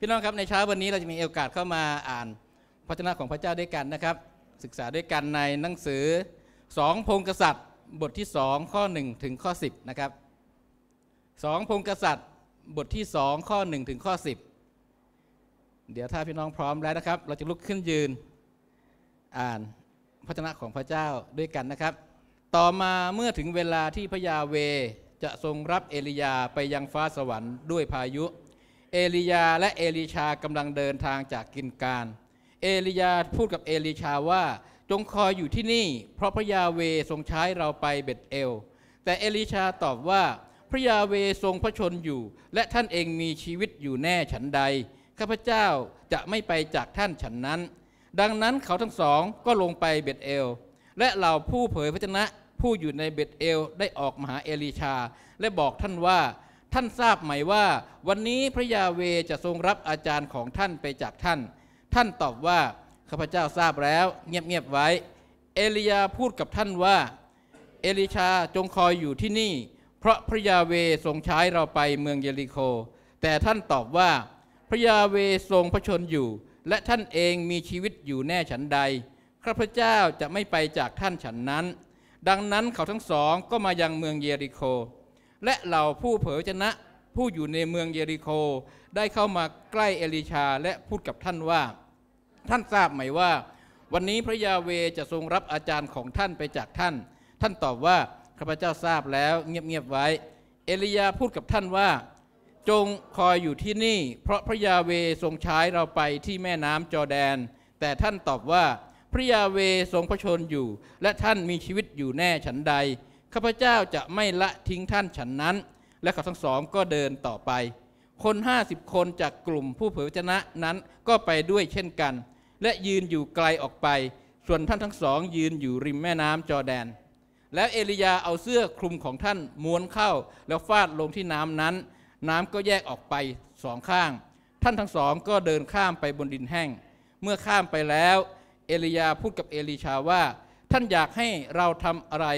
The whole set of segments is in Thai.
พี่น้องครับในเช้าวันนี้เราจะมีโอกาสเข้ามาอ่านพระชนะของพระเจ้าด้วยกันนะครับศึกษาด้วยกันในหนังสือสองพงกษัตริย์บทที่สองข้อ1ถึงข้อ10นะครับสองพงกษัตริย์บทที่สองข้อ1ถึงข้อ10 เดี๋ยวถ้าพี่น้องพร้อมแล้วนะครับ เราจะลุกขึ้นยืนอ่านพระชนะของพระเจ้าด้วยกันนะครับต่อมาเมื่อถึงเวลาที่พระยาเวจะทรงรับเอลียาไปยังฟ้าสวรรค์ด้วยพายุเอลียาและเอลิชากำลังเดินทางจากกินการ เอลียาพูดกับเอลิชาว่า จงคอยอยู่ที่นี่ เพราะพระยาเวทรงใช้เราไปเบ็ดเอลแต่เอลิชาตอบว่า พระยาเวทรงพระชนอยู่ และท่านเองมีชีวิตอยู่แน่ฉันใดข้าพเจ้าจะไม่ไปจากท่านฉันนั้น ดังนั้นเขาทั้งสองก็ลงไปเบ็ดเอลและเหล่าผู้เผยพระชนะผู้อยู่ในเบ็ดเอลได้ออกมาหาเอลิชา และบอกท่านว่าท่านทราบไหมว่า วันนี้พระยาเวจะทรงรับอาจารย์ของท่านไปจากท่าน ท่านตอบว่าข้าพเจ้าทราบแล้ว เงียบ ๆ ไว้ เอลียาพูดกับท่านว่า เอลิชาจงคอยอยู่ที่นี่ เพราะพระยาเวทรงใช้เราไปเมืองเยริโค แต่ท่านตอบว่า พระยาเวทรงพระชนอยู่ และท่านเองมีชีวิตอยู่แน่ฉันใดข้าพเจ้าจะไม่ไปจากท่านฉันนั้น ดังนั้นเขาทั้งสองก็มายังเมืองเยริโคและเหล่าผู้เผยชนะผู้อยู่ในเมืองเยริโคได้เข้ามาใกล้เอลิชาและพูดกับท่านว่า ท่านทราบไหมว่า วันนี้พระยาเวจะทรงรับอาจารย์ของท่านไปจากท่าน ท่านตอบว่าข้าพเจ้าทราบแล้วเงียบๆไว้ เอลียาพูดกับท่านว่า จงคอยอยู่ที่นี่ เพราะพระยาเวทรงใช้เราไปที่แม่น้ำจอแดน แต่ท่านตอบว่า พระยาเวทรงพระชนอยู่ และท่านมีชีวิตอยู่แน่ฉันใดข้าพเจ้าจะไม่ละทิ้งท่านฉันนั้น และเขาทั้งสองก็เดินต่อไป คน 50 คนจากกลุ่มผู้เผยชนะนั้นก็ไปด้วยเช่นกัน และยืนอยู่ไกลออกไป ส่วนท่านทั้งสองยืนอยู่ริมแม่น้ำจอแดน แล้วเอลียาเอาเสื้อคลุมของท่านม้วนเข้า แล้วฟาดลงที่น้ำนั้น น้ำก็แยกออกไปสองข้าง ท่านทั้งสองก็เดินข้ามไปบนดินแห้ง เมื่อข้ามไปแล้ว เอลียาพูดกับเอลิชาว่า ท่านอยากให้เราทำอะไร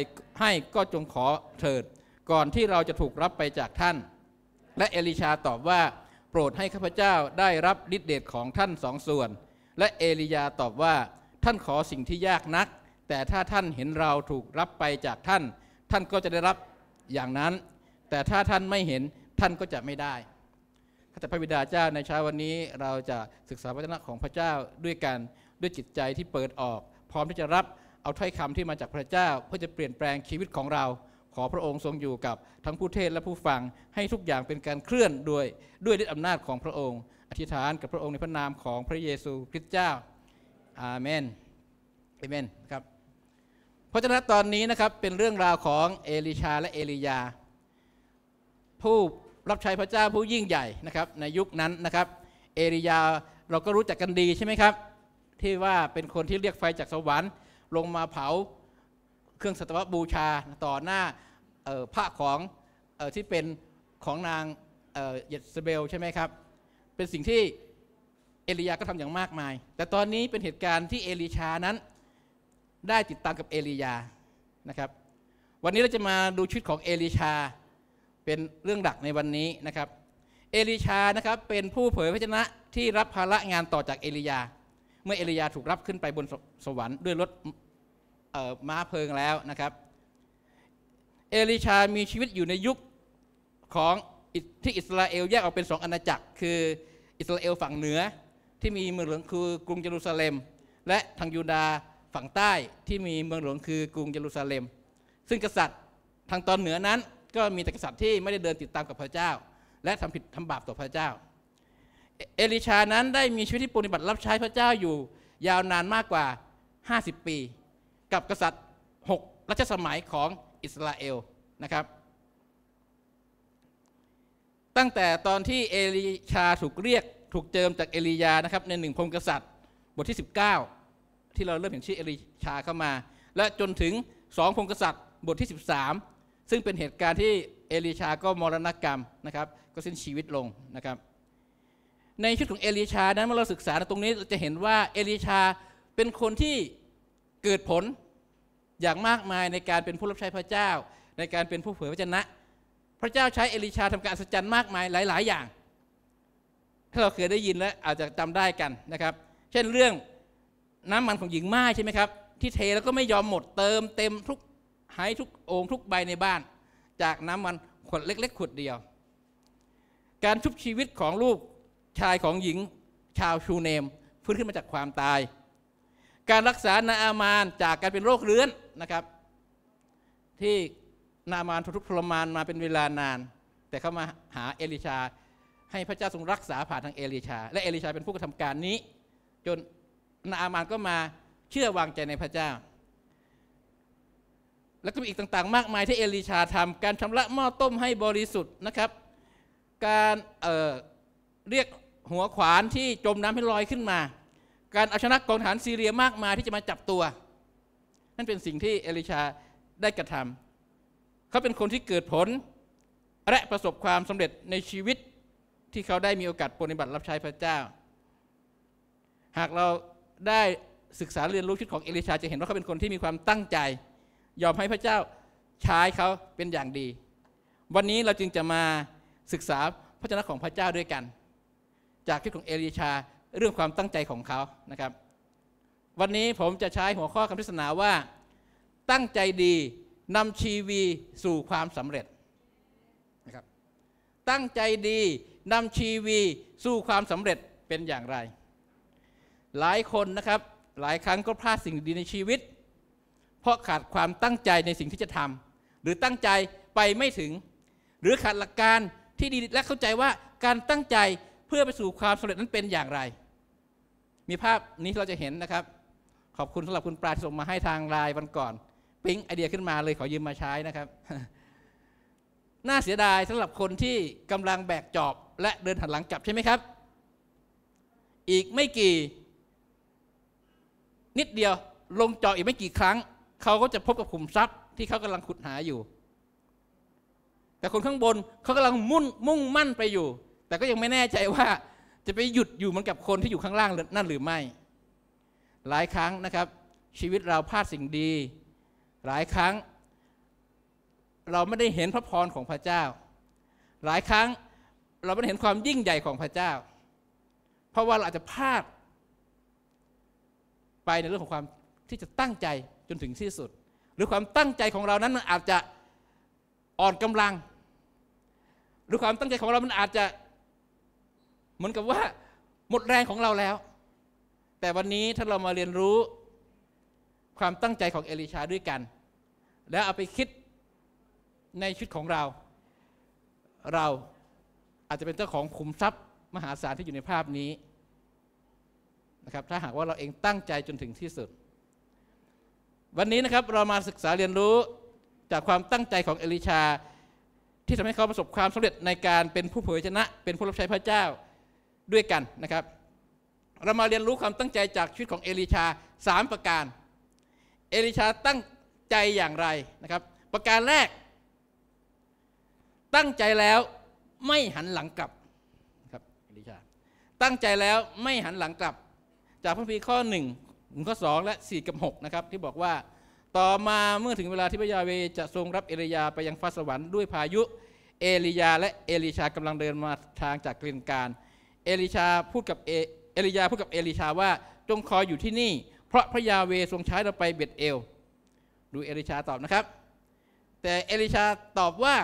ให้ก็จงขอเถิด ก่อนที่เราจะถูกรับไปจากท่าน และเอลิชาตอบว่าโปรดให้ข้าพเจ้าได้รับฤทธิเดชของท่านสองส่วน และเอลียาตอบว่าท่านขอสิ่งที่ยากนัก แต่ถ้าท่านเห็นเราถูกรับไปจากท่าน ท่านก็จะได้รับอย่างนั้น แต่ถ้าท่านไม่เห็นท่านก็จะไม่ได้ข้าแต่พระบิดาเจ้าในเช้าวันนี้เราจะศึกษาพระธรรมของพระเจ้าด้วยกันด้วยจิตใจที่เปิดออก พร้อมที่จะรับเอาถ้อยคำที่มาจากพระเจ้าเพื่อจะเปลี่ยนแปลงชีวิตของเราขอพระองค์ทรงอยู่กับทั้งผู้เทศและผู้ฟังให้ทุกอย่างเป็นการเคลื่อน ด้วยด้วยฤทธิอำนาจของพระองค์ อธิษฐานกับพระองค์ในพระนามของพระเยซูคริสต์เจ้าอาเมนอาเมนครับพระเจ้าตอนนี้นะครับเป็นเรื่องราวของเอลิชาและเอลียา ผู้รับใช้พระเจ้าผู้ยิ่งใหญ่นะครับในยุคนั้นนะครับ เอลียาเราก็รู้จักกันดีใช่ไหมครับที่ว่าเป็นคนที่เรียกไฟจากสวรรค์ลงมาเผาเครื่องสัตวบูชาต่อหน้าพระของออที่เป็นของนางเยสเบลใช่ไหมครับเป็นสิ่งที่เอลียาก็ทำอย่างมากมาย แต่ตอนนี้เป็นเหตุการณ์ที่เอลิชานั้นได้ติดตามกับเอลียานะครับวันนี้เราจะมาดูชุดของเอลิชาเป็นเรื่องหลักในวันนี้นะครับ เอลิชานะครับ เป็นผู้เผยพระชนะที่รับภาระงานต่อจากเอลียาเมื่อเอลียาถูกรับขึ้นไปบนสวรรค์ด้วยรถม้าเพลิงแล้วนะครับ เอลิชามีชีวิตอยู่ในยุคของที่อิสราเอลแยกออกเป็นสองอาณาจักร คืออิสราเอลฝั่งเหนือที่มีเมืองหลวงคือกรุงเยรูซาเล็ม และทางยูดาฝั่งใต้ที่มีเมืองหลวงคือกรุงเยรูซาเล็ม ซึ่งกษัตริย์ทางตอนเหนือนั้น ก็มีแต่กษัตริย์ที่ไม่ได้เดินติดตามกับพระเจ้า และทำผิดทำบาปต่อพระเจ้าเอลิชานั้นได้มีชีวิตที่ปฏิบัติรับใช้พระเจ้าอยู่ยาวนานมากกว่า 50 ปี กับกษัตริย์ 6 รัชสมัยของอิสราเอลนะครับ ตั้งแต่ตอนที่เอลิชาถูกเรียกถูกเจิมจากเอลียานะครับในหนึ่งพงกษัตริย์บทที่19 ที่เราเริ่มเห็นชื่อเอลิชาเข้ามา และจนถึงสองพงกษัตริย์บทที่ 13 ซึ่งเป็นเหตุการณ์ที่เอลิชาก็มรณกรรมนะครับ ก็สิ้นชีวิตลงนะครับในชุดของเอลิชา นั้นเมื่อเราศึกษาตรงนี้เราจะเห็นว่าเอลิชาเป็นคนที่เกิดผลอย่างมากมายในการเป็นผู้รับใช้พระเจ้า ในการเป็นผู้เผยพระชนะพระเจ้าใช้เอลิชาทำการอัศจรรย์มากมายหลายๆ อย่าง ถ้าเราเคยได้ยินและอาจจะจำได้กันนะครับ เช่นเรื่องน้ำมันของหญิงม่ายใช่ไหมครับที่เทแล้วก็ไม่ยอมหมดเติมเต็มทุกหายทุกออคงทุกใบในบ้าน จากน้ำมันขวดเล็กๆขวดเดียว การชุบชีวิตของลูกชายของหญิงชาวชูเนมฟื้นขึ้นมาจากความตาย การรักษานาอามานจากการเป็นโรคเรื้อนนะครับ ที่นาอามานทุกทรมานมาเป็นเวลานาน แต่เขามาหาเอลิชาให้พระเจ้าทรงรักษาผ่านทางเอลิชา และเอลิชาเป็นผู้กระทำการนี้ จนนาอามานก็มาเชื่อวางใจในพระเจ้า แล้วก็มีอีกต่างๆ มากมายที่เอลิชาทำการชำระหม้อต้มให้บริสุทธิ์นะครับ การเเรียกหัวขวานที่จมน้ำให้ลอยขึ้นมา การเอาชนะกองทหารซีเรียมากมายที่จะมาจับตัว นั่นเป็นสิ่งที่เอลิชาได้กระทำเขาเป็นคนที่เกิดผล และประสบความสำเร็จในชีวิตที่เขาได้มีโอกาสปฏิบัติรับใช้พระเจ้า หากเราได้ศึกษาเรียนรู้ชีวิตของเอลิชา จะเห็นว่าเขาเป็นคนที่มีความตั้งใจ ยอมให้พระเจ้าใช้เขาเป็นอย่างดี วันนี้เราจึงจะมาศึกษาพระชนะของพระเจ้าด้วยกันจากคลิปของเอลิชา เรื่องความตั้งใจของเขา นะครับ วันนี้ผมจะใช้หัวข้อคำพิศนาว่า ตั้งใจดีนำชีวีสู่ความสำเร็จ นะครับ ตั้งใจดีนำชีวีสู่ความสำเร็จเป็นอย่างไร หลายคนนะครับหลายครั้งก็พลาดสิ่งดีในชีวิตเพราะขาดความตั้งใจในสิ่งที่จะทำหรือตั้งใจไปไม่ถึง หรือขาดหลักการที่ดีและเข้าใจว่าการตั้งใจเพื่อไปสู่ความสำเร็จนั้นเป็นอย่างไร มีภาพนี้เราจะเห็นนะครับ ขอบคุณสำหรับคุณปราส่งมาให้ทางไลน์วันก่อนปิ๊งไอเดียขึ้นมาเลย ขอยืมมาใช้นะครับ น่าเสียดายสำหรับคนที่กำลังแบกจอบและเดินหันหลังกลับใช่ไหมครับ อีกไม่กี่ นิดเดียวลงจอบอีกไม่กี่ครั้งเขาก็จะพบกับขุมทรัพย์ที่เขากำลังขุดหาอยู่ แต่คนข้างบนเขากำลังมุ่นมุ่งมั่นไปอยู่แต่ก็ยังไม่แน่ใจว่าจะไปหยุดอยู่มันกับคนที่อยู่ข้างล่างนั่นหรือไม่ หลายครั้งนะครับชีวิตเราพลาดสิ่งดี หลายครั้งเราไม่ได้เห็นพระพรของพระเจ้า หลายครั้งเราไม่เห็นความยิ่งใหญ่ของพระเจ้า เพราะว่าเราอาจจะพลาด ไปในเรื่องของความที่จะตั้งใจจนถึงที่สุด หรือความตั้งใจของเรานั้นมันอาจจะอ่อนกำลัง หรือความตั้งใจของเรา มันอาจจะเหมือนกับว่าหมดแรงของเราแล้ว แต่วันนี้ถ้าเรามาเรียนรู้ ความตั้งใจของเอลิชาด้วยกัน แล้วเอาไปคิดในชุดิของเรา เราอาจจะเป็นเจ้าของขุมทรัพย์มหาศาลที่อยู่ในภาพนี้นะครับ ถ้าหากว่าเราเองตั้งใจจนถึงที่สุด วันนี้นะครับเรามาศึกษาเรียนรู้จากความตั้งใจของเอลิชา ที่ทำให้เขาประสบความสำเร็จในการเป็นผู้เผยชนะเป็นผู้รับใช้พระเจ้าด้วยกันนะครับ เรามาเรียนรู้ความตั้งใจจากชีวิตของเอลิชา 3 ประการ เอลิชาตั้งใจอย่างไรนะครับ ประการแรก ตั้งใจแล้วไม่หันหลังกลับครับ เอลิชา ตั้งใจแล้วไม่หันหลังกลับ จากพระพีข้อ1นึ่งข้อ2และ 4 กับ6นะครับที่บอกว่า ต่อมาเมื่อถึงเวลาที่พระยาเวจะทรงรับเอลียาไปยังฟ้าสวรรค์ด้วยพายุ เอลียา และเอลิชากำลังเดินมาทางจากกลิ่นการเอลิชาพูดกับเอเอลิยาพูดกับเอลิชาว่าจงคอยอยู่ที่นี่ เพราะพระยาเวทรงใช้เราไปเบ็ดเอลดูเอลิชาตอบนะครับ แต่เอลิชาตอบว่า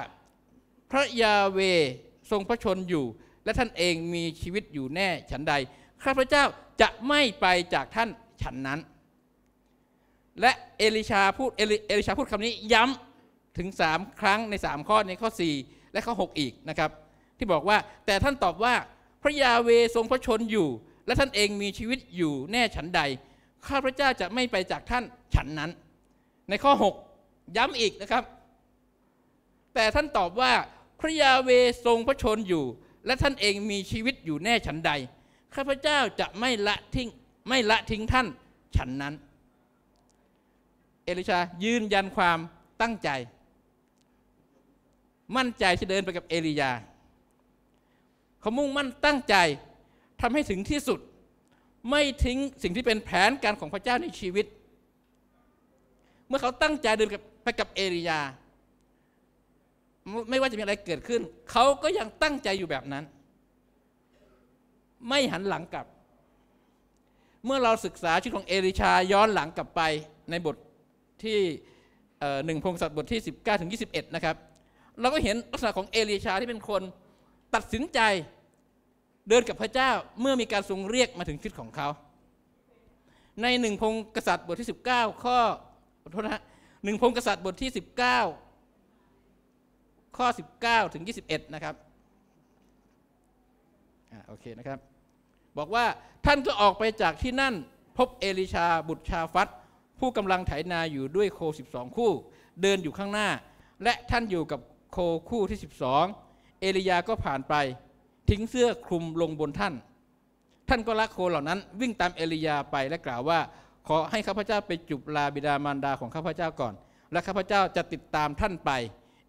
พระยาเวทรงพระชนอยู่ และท่านเองมีชีวิตอยู่แน่ฉันใดข้าพเจ้าจะไม่ไปจากท่านฉันนั้น และเอลิชาพูดเอลิชาพูดคำนี้ย้ำถึงสามครั้งในสามข้อในข้อ 4 และข้อ 6 อีกนะครับที่บอกว่าแต่ท่านตอบว่าพระยาเวทรงพระชนอยู่ และท่านเองมีชีวิตอยู่แน่ฉันใด ข้าพระเจ้าจะไม่ไปจากท่านฉันนั้น ในข้อ 6 ย้ำอีกนะครับ แต่ท่านตอบว่าพระยาเวทรงพระชนอยู่ และท่านเองมีชีวิตอยู่แน่ฉันใด ข้าพระเจ้าจะไม่ละทิ้งไม่ละทิ้งท่านฉันนั้น เอลิชายืนยันความตั้งใจ มั่นใจจะเดินไปกับเอลียาเขามุ่งมั่นตั้งใจทำให้ถึงที่สุด ไม่ทิ้งสิ่งที่เป็นแผนการของพระเจ้าในชีวิต เมื่อเขาตั้งใจเดินไปกับเอริยา ไม่ว่าจะมีอะไรเกิดขึ้น เขาก็ยังตั้งใจอยู่แบบนั้น ไม่หันหลังกลับ เมื่อเราศึกษาชีวิตของเอริชาย้อนหลังกลับไปในบทที่หนึ่งพงศ์บทที่19ถึง21นะครับเราก็เห็นลักษณะของเอริชาที่เป็นคนตัดสินใจเดินกับพระเจ้าเมื่อมีการทรงเรียกมาถึงชีวิตของเขา ในหนึ่งพงกษัตริย์บทที่ 19ข้อโทษนะหนึ่งพงกษัตริย์บทที่ 19 ข้อ 19 ถึง 21 นะครับอ่าโอเคนะครับ บอกว่าท่านก็ออกไปจากที่นั่นพบเอลิชาบุตรชาฟัตผู้กำลังไถนาอยู่ด้วยโค 12 คู่ เดินอยู่ข้างหน้า และท่านอยู่กับโคคู่ที่ 12เอลียาก็ผ่านไปทิ้งเสื้อคลุมลงบนท่าน ท่านก็ละโคเหล่านั้น วิ่งตามเอลียาไปและกล่าวว่า ขอให้ข้าพเจ้าไปจุบลาบิดามารดาของข้าพเจ้าก่อน และข้าพเจ้าจะติดตามท่านไป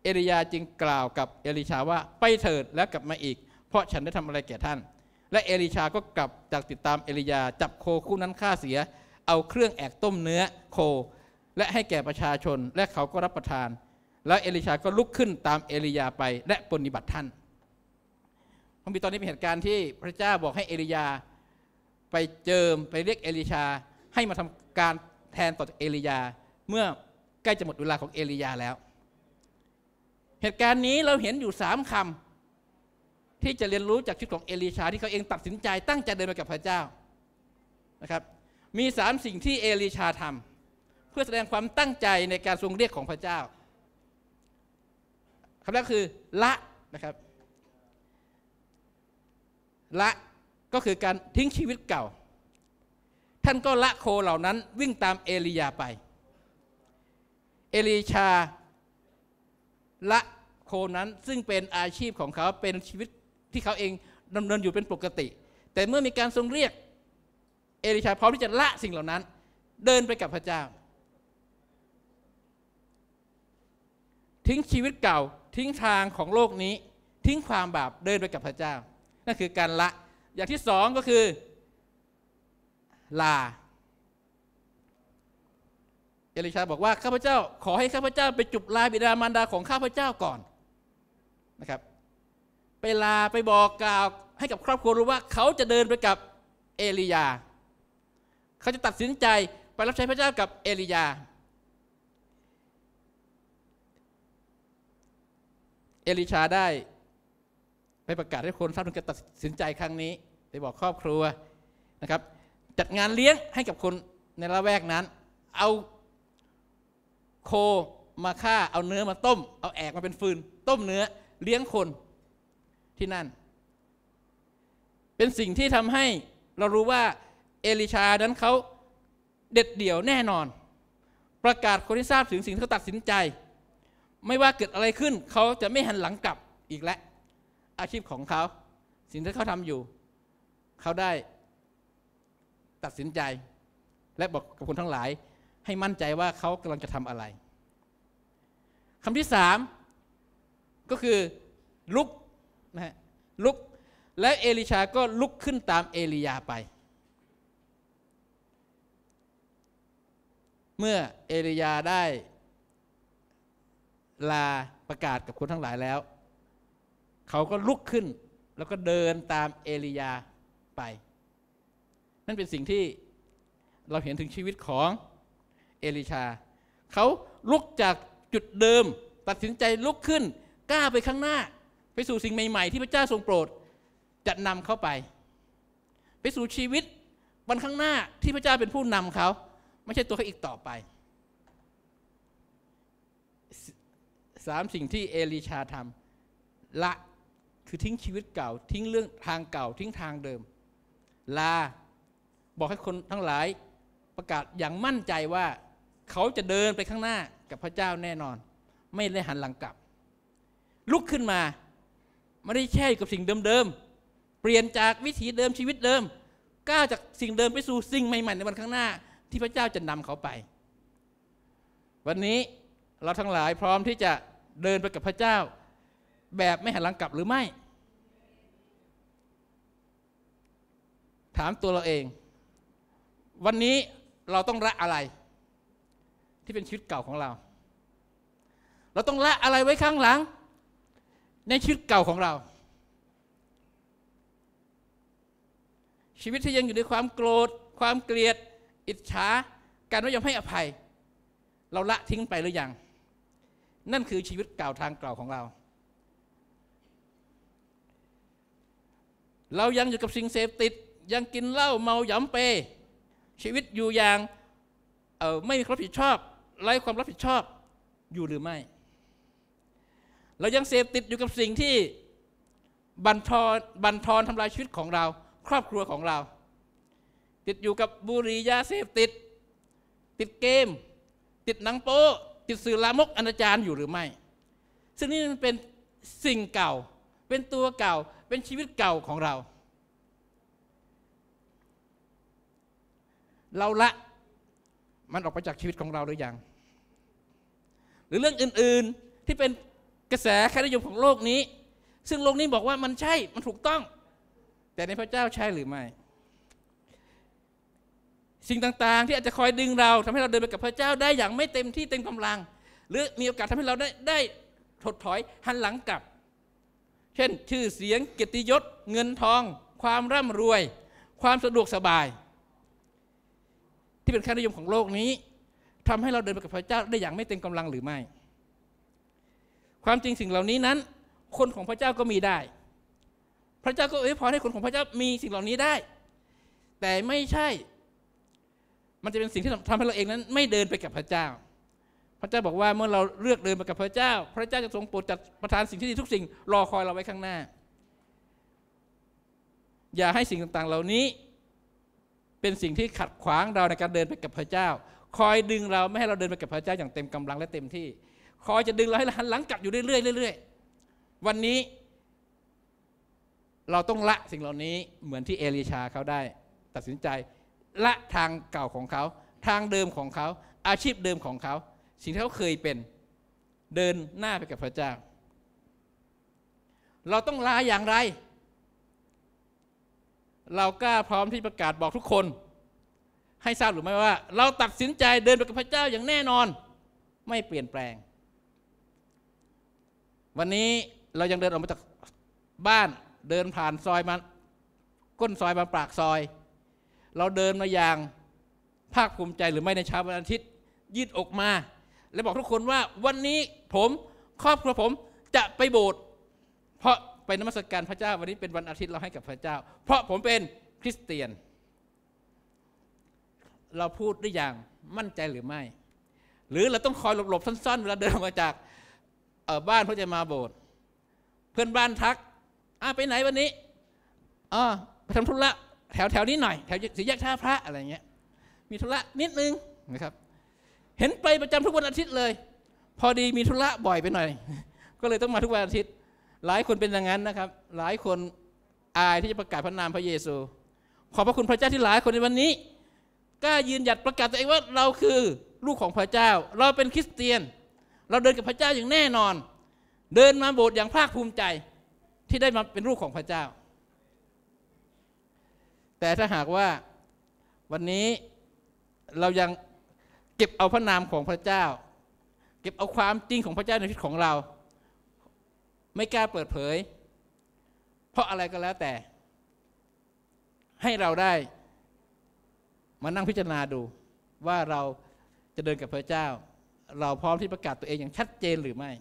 เอลียาจึงกล่าวกับเอลิชาว่าไปเถิดแล้วกลับมาอีกเพราะฉันได้ทำอะไรแก่ท่าน และเอลิชาก็กลับจากติดตามเอลียาจับโคคู่นั้นฆ่าเสีย เอาเครื่องแอกต้มเนื้อโค และให้แก่ประชาชนและเขาก็รับประทานแล้วเอลิชาก็ลุกขึ้นตามเอลียาไปและปฏิบัติท่านมัมีตอนนี้เป็นเหตุการณ์ที่พระเจ้าบอกให้เอลียาไปเจิมไปเรียกเอลิชาให้มาทำการแทนต่อจากเอลียาเมื่อใกล้จะหมดเวลาของเอลียาแล้ว เหตุการณ์นี้เราเห็นอยู่สามคำที่จะเรียนรู้จากชีวิตของเอลิชาที่เขาเองตัดสินใจตั้งใจเดินไปกับพระเจ้านะครับมีสามสิ่งที่เอลิชาทำเพื่อแสดงความตั้งใจในการทรงเรียกของพระเจ้าคำแรกคือละนะครับ ละก็คือการทิ้งชีวิตเก่า ท่านก็ละโคเหล่านั้นวิ่งตามเอลียาไป เอลีชา ละโคนั้นซึ่งเป็นอาชีพของเขาเป็นชีวิตที่เขาเองดำเนินอยู่เป็นปกติ แต่เมื่อมีการทรงเรียก เอลิชาพร้อมที่จะละสิ่งเหล่านั้นเดินไปกับพระเจ้า ทิ้งชีวิตเก่าทิ้งทางของโลกนี้ทิ้งความบาปเดินไปกับพระเจ้านั่นคือการละอย่างที่สองก็คือลาเอลิชาบอกว่าข้าพเจ้าขอให้ข้าพเจ้าไปจุบลาบิดามารดาของข้าพเจ้าก่อนนะครับไปลาไปบอกกล่าวให้กับครอบครัวรู้ว่าเขาจะเดินไปกับเอลียา เขาจะตัดสินใจไปรับใช้พระเจ้ากับเอลียาเอลิชาได้ไปประกาศให้คนทราบถึงการตัดสินใจครั้งนี้ไปบอกครอบครัวนะครับจัดงานเลี้ยงให้กับคนในละแวกนั้น เอาโคมาฆ่าเอาเนื้อมาต้ม เอาแอกมาเป็นฟืน ต้มเนื้อเลี้ยงคนที่นั่น เป็นสิ่งที่ทำให้เรารู้ว่าเอลิชานั้นเขาเด็ดเดี่ยวแน่นอน ประกาศคนที่ทราบถึงสิ่งที่เขาตัดสินใจไม่ว่าเกิดอะไรขึ้นเขาจะไม่หันหลังกลับอีกแล้วอาชีพของเขา สิ่งที่เขาทำอยู่ เขาได้ตัดสินใจ และบอกกับคนทั้งหลาย ให้มั่นใจว่าเขากำลังจะทำอะไรคำที่สามก็คือลุกนะฮะลุกและเอลิชาก็ลุกขึ้นตามเอลียาไป เมื่อเอลียาได้ลาประกาศกับคนทั้งหลายแล้ว เขาก็ลุกขึ้นแล้วก็เดินตามเอลียาไป นั่นเป็นสิ่งที่เราเห็นถึงชีวิตของเอลิชาเขาลุกจากจุดเดิมตัดสินใจลุกขึ้นกล้าไปข้างหน้า ไปสู่สิ่งใหม่ๆ ที่พระเจ้าทรงโปรดจะนำเขาไป ไปสู่ชีวิตวันข้างหน้าที่พระเจ้าเป็นผู้นำเขาไม่ใช่ตัวเขาอีกต่อไปสามสิ่งที่เอลิชาทำละคือทิ้งชีวิตเก่าทิ้งเรื่องทางเก่าทิ้งทางเดิม ลาบอกให้คนทั้งหลายประกาศอย่างมั่นใจว่าเขาจะเดินไปข้างหน้ากับพระเจ้าแน่นอน ไม่ได้หันหลังกลับ ลุกขึ้นมา ไม่ได้แช่กับสิ่งเดิม ๆ เปลี่ยนจากวิถีเดิมชีวิตเดิมก้าวจากสิ่งเดิมไปสู่สิ่งใหม่ๆในวันข้างหน้าที่พระเจ้าจะนำเขาไป วันนี้เราทั้งหลายพร้อมที่จะเดินไปกับพระเจ้าแบบไม่หันหลังกลับหรือไม่ ถามตัวเราเอง วันนี้เราต้องละอะไร ที่เป็นชีวิตเก่าของเรา เราต้องละอะไรไว้ข้างหลัง ในชีวิตเก่าของเรา ชีวิตที่ยังอยู่ในความโกรธ ความเกลียด อิจฉาการไม่ยอมให้อภัย เราละทิ้งไปหรือยังนั่นคือชีวิตกล่าวทางกล่าวของเรา เรายังอยู่กับสิ่งเสพติดยังกินเหล้าเมาหยำเป ชีวิตอยู่อย่างเออไม่มีความรับผิดชอบไร้ความรับผิดชอบอยู่หรือไม่ เรายังเสพติดอยู่กับสิ่งที่บันทอนบันทอนทำลายชีวิตของเราครอบครัวของเรา ติดอยู่กับบุหรี่ยาเสพติด ติดเกม ติดหนังโป๊ติดสื่อลามกอนาจารอยู่หรือไม่ ซึ่งนี่มันเป็นสิ่งเก่า เป็นตัวเก่าเป็นชีวิตเก่าของเรา เราละมันออกไปจากชีวิตของเราหรือยังหรือเรื่องอื่นๆที่เป็นกระแสค่านิยมของโลกนี้ ซึ่งโลกนี้บอกว่ามันใช่มันถูกต้อง แต่ในพระเจ้าใช่หรือไม่สิ่งต่างๆที่อาจจะคอยดึงเราทำให้เราเดินไปกับพระเจ้าได้อย่างไม่เต็มที่เต็มกำลัง หรือมีโอกาสทำให้เราได้ได้ถดถอยหันหลังกลับ เช่นชื่อเสียงเกียรติยศ เงินทอง ความร่ำรวย ความสะดวกสบาย ที่เป็นค่านิยมของโลกนี้ ทำให้เราเดินไปกับพระเจ้าได้อย่างไม่เต็มกำลังหรือไม่ ความจริงสิ่งเหล่านี้นั้น คนของพระเจ้าก็มีได้ พระเจ้าก็อ้ยพอให้คนของพระเจ้ามีสิ่งเหล่านี้ได้ แต่ไม่ใช่มันจะเป็นสิ่งที่ทำให้เราเองนั้นไม่เดินไปกับพระเจ้า พระเจ้าบอกว่าเมื่อเราเลือกเดินไปกับพระเจ้า พระเจ้าจะทรงโปรดจัดประทานสิ่งที่ดีทุกสิ่งรอคอยเราไว้ข้างหน้า อย่าให้สิ่งต่างๆเหล่านี้เป็นสิ่งที่ขัดขวางเราในการเดินไปกับพระเจ้า คอยดึงเราไม่ให้เราเดินไปกับพระเจ้าอย่างเต็มกำลังและเต็มที่ คอยจะดึงเราให้หันหลังกลับอยู่เรื่อยๆเรื่อย ๆ วันนี้ เราต้องละสิ่งเหล่านี้เหมือนที่เอลิชาเขาได้ ตัดสินใจละทางเก่าของเขาทางเดิมของเขาอาชีพเดิมของเขา สิ่งที่เขาเคยเป็นเดินหน้าไปกับพระเจ้า เราต้องลาอย่างไร เรากล้าพร้อมที่ประกาศบอกทุกคน ให้ทราบหรือไม่ว่า เราตัดสินใจเดินไปกับพระเจ้าอย่างแน่นอน ไม่เปลี่ยนแปลง วันนี้เรายังเดินออกมาจากบ้านเดินผ่านซอยมาก้นซอยมาปากซอยเราเดินมาอย่างภาคภูมิใจหรือไม่ในเช้าวันอาทิตย์ยืดอกมาและบอกทุกคนว่าวันนี้ผมครอบครัวผมจะไปโบสถ์เพราะไปนมัสกการพระเจ้าวันนี้ เป็นวันอาทิตย์เราให้กับพระเจ้า เพราะผมเป็นคริสเตียน เราพูดได้อย่างมั่นใจหรือไม่ หรือเราต้องคอยหลบๆซ่อนๆเวลาเดินออกมาจากบ้านเพื่อจะมาโบสถ์เพื่อนบ้านทักอ้าไปไหนวันนี้อ๋อไปทำธุระแถวแถวนี้หน่อยแถวสี่แยกท่าพระอะไรเงี้ย มีธุระนิดนึงนะครับเห็นไปประจำทุกวันอาทิตย์เลย พอดีมีธุระบ่อยไปหน่อย ก็เลยต้องมาทุกวันอาทิตย์ หลายคนเป็นอย่างนั้นนะครับ หลายคนอายที่จะประกาศพระนามพระเยซู ขอบพระคุณพระเจ้าที่หลายคนในวันนี้กล้ายืนหยัดประกาศตัวเองว่าเราคือลูกของพระเจ้า เราเป็นคริสเตียน เราเดินกับพระเจ้าอย่างแน่นอน เดินมาโบสถ์อย่างภาคภูมิใจที่ได้มาเป็นลูกของพระเจ้าแต่ถ้าหากว่าวันนี้เรายังเก็บเอาพระนามของพระเจ้า เก็บเอาความจริงของพระเจ้าในชีวิตของเรา ไม่กล้าเปิดเผย เพราะอะไรก็แล้วแต่ ให้เราได้ มานั่งพิจารณาดู ว่าเราจะเดินกับพระเจ้า เราพร้อมที่ประกาศตัวเองอย่างชัดเจนหรือไม่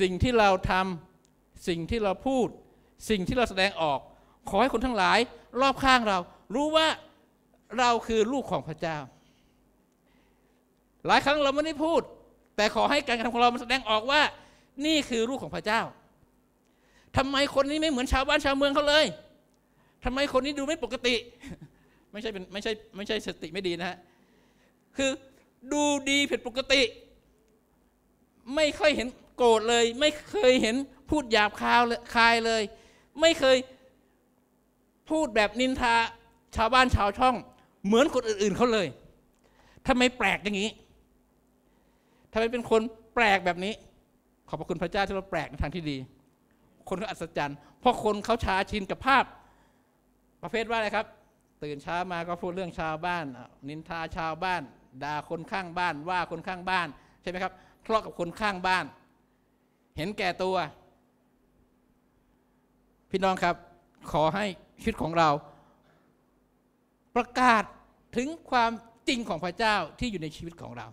สิ่งที่เราทำสิ่งที่เราพูด สิ่งที่เราแสดงออกขอให้คนทั้งหลายรอบข้างเรารู้ว่าเราคือลูกของพระเจ้า หลายครั้งเราไม่ได้พูด แต่ขอให้การกระทำของเรามันแสดงออกว่านี่คือลูกของพระเจ้า ทำไมคนนี้ไม่เหมือนชาวบ้านชาวเมืองเขาเลย ทำไมคนนี้ดูไม่ปกติ ไม่ใช่เป็นไม่ใช่ไม่ใช่สติไม่ดีนะฮะคือดูดีผิดปกติ ไม่ค่อยเห็นโกรธเลย ไม่เคยเห็นพูดหยาบคายเลย ไม่เคยพูดแบบนินทาชาวบ้านชาวช่อง เหมือนคนอื่นๆเขาเลยทำไมแปลกอย่างนี้ทำไมเป็นคนแปลกแบบนี้ ขอบพระคุณพระเจ้า ที่เราแปลกในทางที่ดี คนเขาอัศจรรย์ เพราะคนเขาชาชินกับภาพ ประเภทว่าอะไรครับ ตื่นเช้ามาก็พูดเรื่องชาวบ้าน นินทาชาวบ้านด่าคนข้างบ้านว่าคนข้างบ้าน ใช่ไหมครับทะเลาะกับคนข้างบ้าน เห็นแก่ตัว พี่น้องครับ ขอให้ชีวิตของเราประกาศถึงความจริงของพระเจ้าที่อยู่ในชีวิตของเรา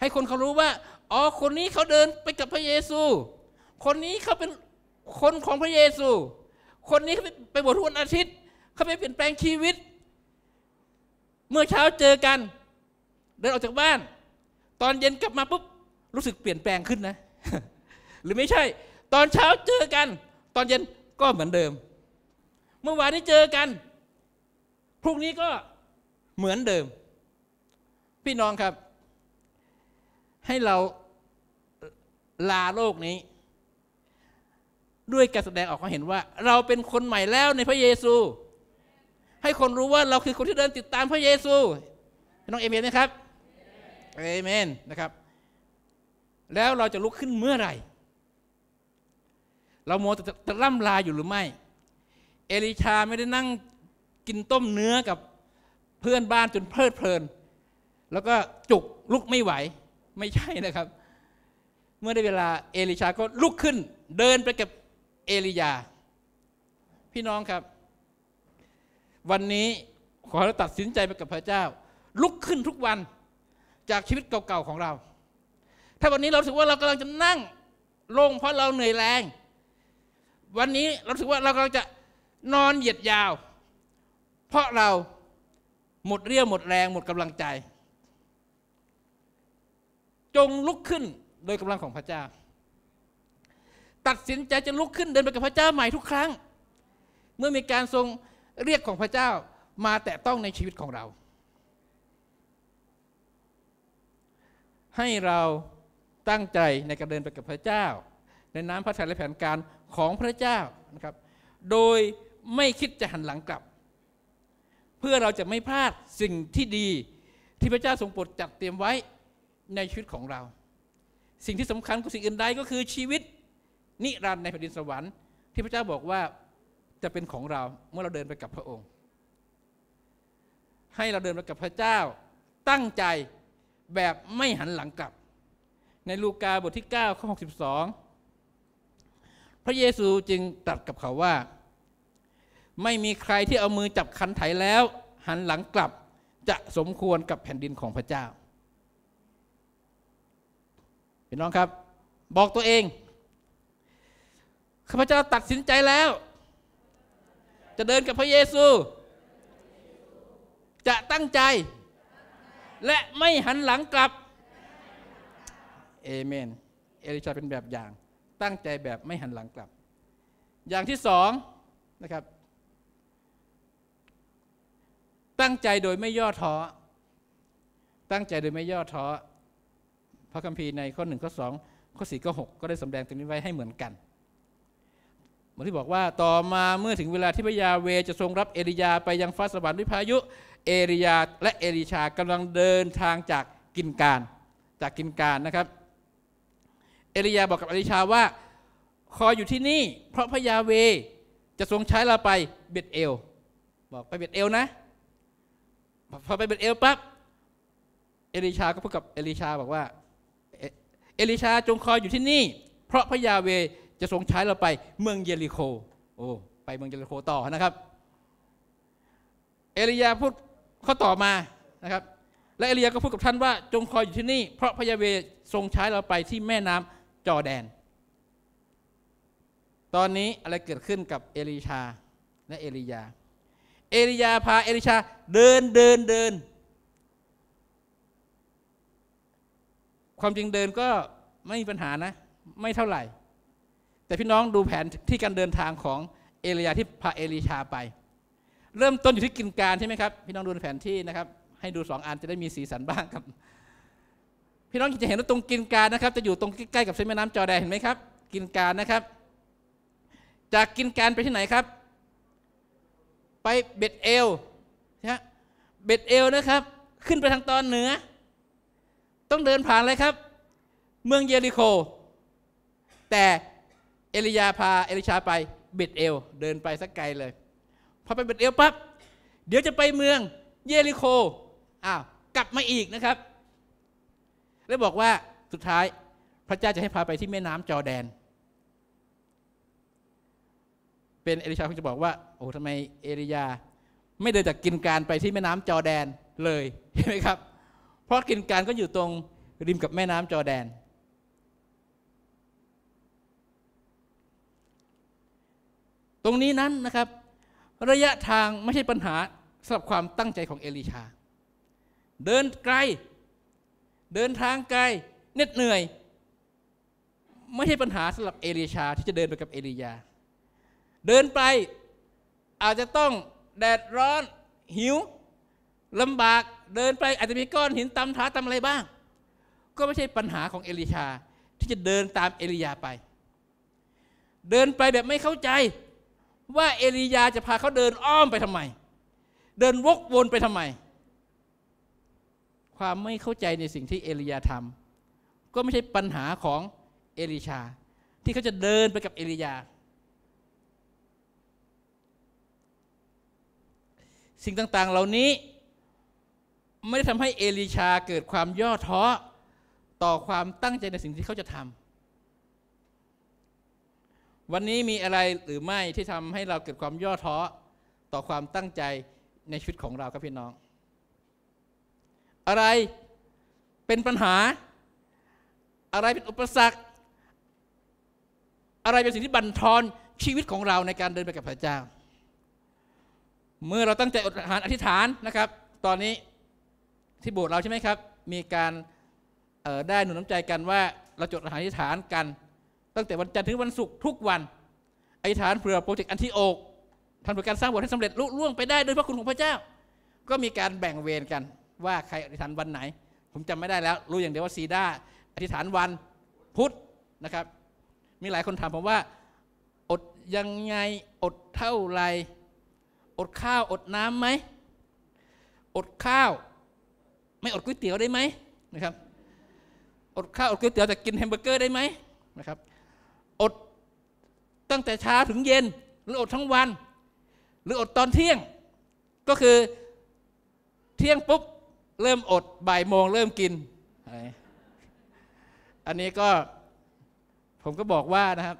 ให้คนเขารู้ว่า อ๋อคนนี้เขาเดินไปกับพระเยซู คนนี้เขาเป็นคนของพระเยซู คนนี้ไปบวชทุกวันอาทิตย์ เขาไปเปลี่ยนแปลงชีวิต เมื่อเช้าเจอกัน เดินออกจากบ้าน ตอนเย็นกลับมาปุ๊บรู้สึกเปลี่ยนแปลงขึ้นนะ หรือไม่ใช่ ตอนเช้าเจอกัน ตอนเย็นก็เหมือนเดิมเมื่อวานนี้เจอกัน พรุ่งนี้ก็เหมือนเดิม พี่น้องครับ ให้เราลาโลกนี้ ด้วยการแสดงออกเขาเห็นว่า เราเป็นคนใหม่แล้วในพระเยซู ให้คนรู้ว่าเราคือคนที่เดินติดตามพระเยซู น้องเอเมนไหมครับเอเมนนะครับ แล้วเราจะลุกขึ้นเมื่อไหร่ เราโมจะล่ำลาอยู่หรือไม่เอลิชาไม่ได้นั่งกินต้มเนื้อกับเพื่อนบ้านจนเพลิดเพลิน แล้วก็จุกลุกไม่ไหวไม่ใช่นะครับ เมื่อได้เวลาเอลิชาก็ลุกขึ้นเดินไปกับเอลียา พี่น้องครับ วันนี้ขอเราตัดสินใจไปกับพระเจ้า ลุกขึ้นทุกวัน จากชีวิตเก่าๆ ของเรา ถ้าวันนี้เราสึกว่าเรากำลังจะนั่ง ลงเพราะเราเหนื่อยแรง วันนี้เราสึกว่าเรากำลังจะนอนเหยียดยาว เพราะเราหมดเรี่ยวหมดแรงหมดกำลังใจ จงลุกขึ้นโดยกำลังของพระเจ้า ตัดสินใจจะลุกขึ้นเดินไปกับพระเจ้าใหม่ทุกครั้ง เมื่อมีการทรงเรียกของพระเจ้ามาแตะต้องในชีวิตของเรา ให้เราตั้งใจในการเดินไปกับพระเจ้า ในน้ำพระทัยและแผนการของพระเจ้านะครับ โดยไม่คิดจะหันหลังกลับ เพื่อเราจะไม่พลาดสิ่งที่ดีที่พระเจ้าทรงโปรดจัดเตรียมไว้ในชีวิตของเรา สิ่งที่สำคัญกว่าสิ่งอื่นใดก็คือชีวิตนิรันดร์ในแผ่นดินสวรรค์ที่พระเจ้าบอกว่าจะเป็นของเราเมื่อเราเดินไปกับพระองค์ ให้เราเดินไปกับพระเจ้า ตั้งใจแบบไม่หันหลังกลับ ในลูกาบทที่ 9 ข้อ62พระเยซูจึงตรัสกับเขาว่าไม่มีใครที่เอามือจับคันไถแล้ว หันหลังกลับจะสมควรกับแผ่นดินของพระเจ้า พี่น้องครับ บอกตัวเองข้าพเจ้าตัดสินใจแล้ว จะเดินกับพระเยซู จะตั้งใจ และไม่หันหลังกลับเอเมนเอลิชาเป็นแบบอย่างตั้งใจแบบไม่หันหลังกลับ อย่างที่สองนะครับตั้งใจโดยไม่ย่อท้อ ตั้งใจโดยไม่ย่อท้อ พระคัมภีร์ในข้อหนึ่งข้อสองข้อสี่ข้อหกก็ได้สำแดงตรงนี้ไว้ให้เหมือนกันเหมือนที่บอกว่าต่อมาเมื่อถึงเวลาที่พระยาเวจะทรงรับเอริยาไปยังฟ้าสวรรค์ด้วยพายุ เอริยาและเอริชากำลังเดินทางจากกินการจากกินการนะครับ เอริยาบอกกับเอริชาว่าคอยอยู่ที่นี่ เพราะพระยาเวจะทรงใช้เราไปเบ็ดเอล บอกไปเบ็ดเอลนะพอไปเป็นเอลปั๊บเอลิชาก็พูดกับเอลิชาบอกว่าเอลิชาจงคอยอยู่ที่นี่เพราะพระยาเวจะทรงใช้เราไปเมืองเยริโคโอ้ไปเมืองเยริโคต่อนะครับ เอลียาพูดเขาต่อมานะครับ และเอลียา ก็พูดกับท่านว่า จงคอยอยู่ที่นี่เพราะพระยาเวทรงใช้เราไปที่แม่น้ำจอแดน ตอนนี้อะไรเกิดขึ้นกับเอลิชาและเอลียาเอลิยาพาเอลิชาเดินเดินเดินความจริงเดินก็ไม่มีปัญหานะ ไม่เท่าไหร่ แต่พี่น้องดูแผนที่การเดินทางของเอลิยาที่พาเอลิชาไป เริ่มต้นอยู่ที่กินการใช่ไหมครับพี่น้องดูแผนที่นะครับ ให้ดูสองอันจะได้มีสีสันบ้างครับ พี่น้องจะเห็นว่าตรงกินการนะครับ จะอยู่ตรงใกล้ๆกับเส้นแม่น้ำจอแดนเห็นไหมครับกินการนะครับ จากกินการไปที่ไหนครับไปเบตเอลนะเบตเอลนะครับ ขึ้นไปทางตอนเหนือ ต้องเดินผ่านเลยครับ เมืองเยริโค แต่เอลียาพาเอลิชาไปเบตเอลเดินไปสักไกลเลย พอไปเบตเอลปั๊บเดี๋ยวจะไปเมืองเยริโคอ้าวกลับมาอีกนะครับ แล้วบอกว่าสุดท้ายพระเจ้าจะให้พาไปที่แม่น้ำจอแดนเป็นเอลิชาคงจะบอกว่าโอ้ทำไมเอริยา ไม่เดินจากกินการไปที่แม่น้ำจอแดนเลยเห็นไหมครับเพราะกินการก็อยู่ตรงริมกับแม่น้ำจอแดน ตรงนี้นั้นนะครับ ระยะทางไม่ใช่ปัญหาสำหรับความตั้งใจของเอลิชา เดินไกลเดินทางไกลเหน็ดเหนื่อย ไม่ใช่ปัญหาสำหรับเอลิชาที่จะเดินไปกับเอลียาเดินไปอาจจะต้องแดดร้อนหิวลำบาก เดินไปอาจจะมีก้อนหินตำท้าตำอะไรบ้าง ก็ไม่ใช่ปัญหาของเอลิชาที่จะเดินตามเอลียาไป เดินไปแบบไม่เข้าใจว่าเอลียาจะพาเขาเดินอ้อมไปทำไม เดินวกวนไปทำไม ความไม่เข้าใจในสิ่งที่เอลียาทำก็ไม่ใช่ปัญหาของเอลิชา ที่เขาจะเดินไปกับเอลียาสิ่งต่างๆ เหล่านี้ไม่ได้ทำให้เอลิชาเกิดความย่อท้อต่อความตั้งใจในสิ่งที่เขาจะทำวันนี้มีอะไรหรือไม่ที่ทำให้เราเกิดความย่อท้อต่อความตั้งใจในชีวิตของเราครับพี่น้อง อะไรเป็นปัญหา อะไรเป็นอุปสรรค อะไรเป็นสิ่งที่บั่นทอนชีวิตของเราในการเดินไปกับพระเจ้าเมื่อเราตั้งใจอดอาหารอธิษฐานนะครับ ตอนนี้ที่โบสถ์เราใช่ไหมครับ มีการได้หนุนน้ำใจกันว่าเราจดอาหารอธิษฐานกัน ตั้งแต่วันจันทร์ถึงวันศุกร์ทุกวันอธิษฐานเผื่อโปรเจกต์อันที่โอกทำเพื่อการสร้างโบสถ์ให้สำเร็จลุล่วงไปได้ด้วยพระคุณของพระเจ้า ก็มีการแบ่งเวรกัน ว่าใครอธิษฐานวันไหน ผมจำไม่ได้แล้วรู้อย่างเดียวว่าซีด้าอธิษฐานวันพุธนะครับ มีหลายคนถามผมว่าอดยังไงอดเท่าไรอดข้าวอดน้ำไหม อดข้าว ไม่อดก๋วยเตี๋ยวได้ไหมนะครับ อดข้าวอดก๋วยเตี๋ยวแต่กินแฮมเบอร์เกอร์ ได้ไหมนะครับ อดตั้งแต่เช้าถึงเย็นหรืออดทั้งวัน หรืออดตอนเที่ยงก็คือเที่ยงปุ๊บ เริ่มอดบ่ายโมงเริ่มกิน อันนี้ก็ผมก็บอกว่านะครับ